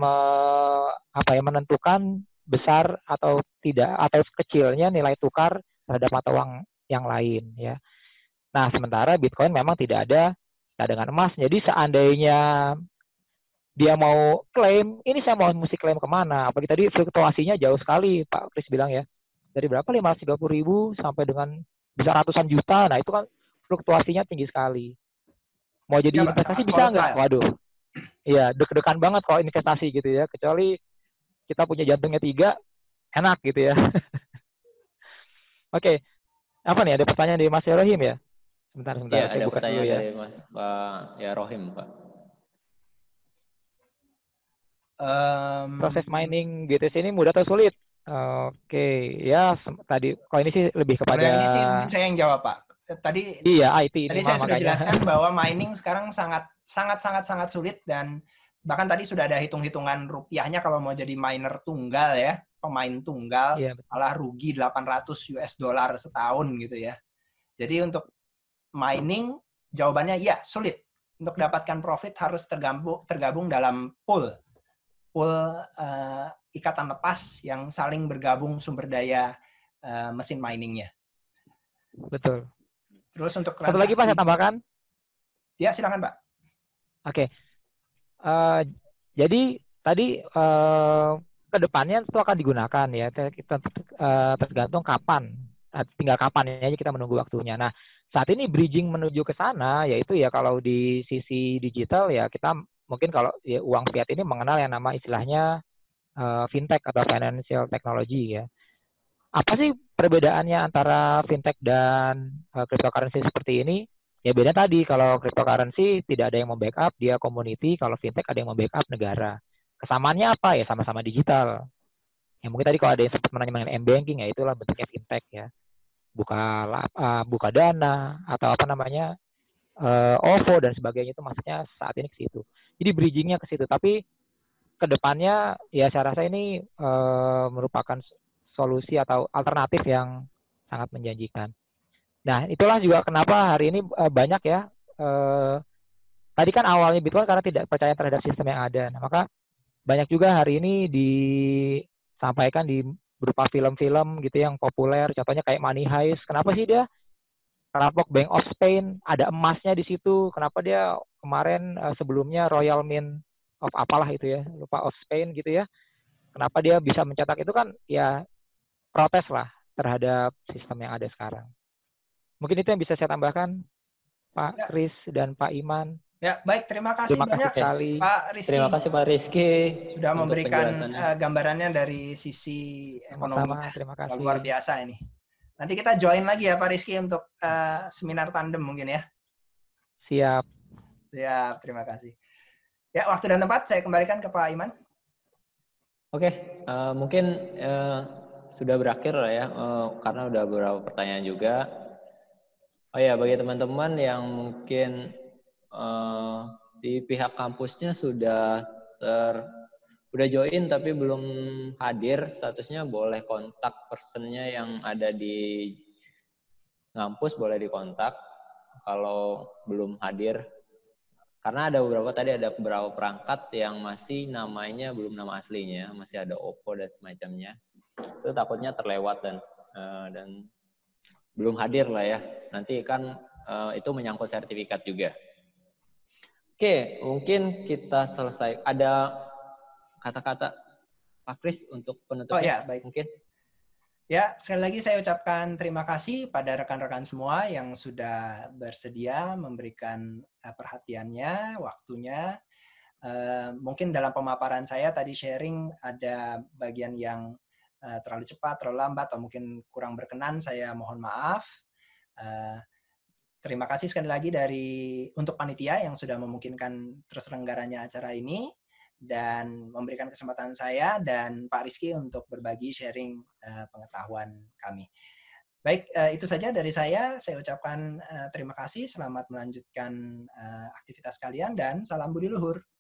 apa ya menentukan besar atau tidak atau kecilnya nilai tukar terhadap mata uang yang lain ya. Nah, sementara Bitcoin memang tidak ada dengan emas. Jadi seandainya dia mau klaim, ini saya mau musik klaim kemana? Apalagi tadi fluktuasinya jauh sekali, Pak Kris bilang ya. Dari berapa? 530 ribu sampai dengan bisa ratusan juta. Nah, itu kan fluktuasinya tinggi sekali. Mau jadi ya, investasi bisa nggak? Waduh. Iya, deg-degan banget kalau investasi gitu ya. Kecuali kita punya jantungnya tiga, enak gitu ya. Oke, okay apa nih ada pertanyaan dari Mas ya Rohim ya? Sebentar sebentar. Ya, ada buka pertanyaan dulu ya. dari Mas Pak ya Rohim Pak. Um, Proses mining BTC ini mudah atau sulit? Oke, ya tadi kalau ini sih lebih kepada ini sih saya yang jawab Pak. Tadi iya IT. Tadi saya makanya. sudah jelaskan bahwa mining sekarang sangat sangat sangat sangat sulit dan bahkan tadi sudah ada hitung-hitungan rupiahnya kalau mau jadi miner tunggal ya pemain tunggal yeah, iya, malah rugi 800 US dollar setahun gitu ya. Jadi untuk mining jawabannya ya sulit. Untuk hmm. dapatkan profit harus tergabung tergabung dalam pool pool uh, ikatan lepas yang saling bergabung sumber daya uh, mesin miningnya. Betul. Terus untuk transaksi, satu lagi pak saya tambahkan. Ya silakan pak. Oke. Okay. Uh, eh, jadi tadi uh, kedepannya itu akan digunakan ya kita eh, tergantung kapan eh, tinggal kapan ya, aja kita menunggu waktunya nah saat ini bridging menuju ke sana yaitu ya kalau di sisi digital ya kita mungkin kalau ya, uang fiat ini mengenal yang nama istilahnya uh, fintech atau financial technology ya apa sih perbedaannya antara fintech dan uh, cryptocurrency seperti ini ya beda tadi kalau cryptocurrency tidak ada yang membackup dia community kalau fintech ada yang membackup negara Kesamaannya apa? Ya sama-sama digital. yang mungkin tadi kalau ada yang sempat menanya mengenai m-banking ya itulah bentuknya fintech ya. Buka uh, buka dana atau apa namanya uh, OVO dan sebagainya itu maksudnya saat ini ke situ. Jadi bridgingnya ke situ. Tapi kedepannya ya saya rasa ini uh, merupakan solusi atau alternatif yang sangat menjanjikan. Nah itulah juga kenapa hari ini uh, banyak ya. Uh, tadi kan awalnya Bitcoin karena tidak percaya terhadap sistem yang ada. Nah, maka banyak juga hari ini disampaikan di berupa film-film gitu yang populer. Contohnya kayak Money Heist. Kenapa sih dia rampok Bank of Spain? Ada emasnya di situ. Kenapa dia kemarin uh, sebelumnya Royal Mint of apalah itu ya lupa of Spain gitu ya kenapa dia bisa mencetak itu kan ya protes lah terhadap sistem yang ada sekarang mungkin itu yang bisa saya tambahkan Pak Kris ya. dan Pak Iman Ya, baik. Terima kasih terima banyak sekali. Pak Rizky. Terima kasih Pak Rizky sudah memberikan eh, gambarannya dari sisi ekonomi. terima kasih. Luar biasa ini. Nanti kita join lagi ya Pak Rizky untuk uh, seminar tandem mungkin ya. Siap. Siap, terima kasih. Ya, waktu dan tempat saya kembalikan ke Pak Iman. Oke, okay. uh, eh, mungkin uh, sudah berakhir lah ya uh, karena udah beberapa pertanyaan juga. Oh ya, bagi teman-teman yang mungkin Eh, di pihak kampusnya sudah ter udah join tapi belum hadir statusnya boleh kontak personnya yang ada di kampus boleh dikontak kalau belum hadir karena ada beberapa tadi ada beberapa perangkat yang masih namanya belum nama aslinya masih ada Oppo dan semacamnya itu takutnya terlewat dan eh, dan belum hadir lah ya nanti kan eh, itu menyangkut sertifikat juga Oke, mungkin kita selesai. Ada kata-kata Pak Kris untuk penutupnya? Oh ya? ya, baik. Mungkin. Ya, sekali lagi saya ucapkan terima kasih pada rekan-rekan semua yang sudah bersedia memberikan eh, perhatiannya, waktunya. Eh, mungkin dalam pemaparan saya tadi sharing ada bagian yang eh, terlalu cepat, terlalu lambat, atau mungkin kurang berkenan, saya mohon maaf. Terima kasih sekali lagi dari untuk panitia yang sudah memungkinkan terselenggaranya acara ini dan memberikan kesempatan saya dan Pak Rizky untuk berbagi sharing eh, pengetahuan kami. Baik, eh, itu saja dari saya. Saya ucapkan eh, terima kasih, selamat melanjutkan aktivitas kalian dan salam budi luhur.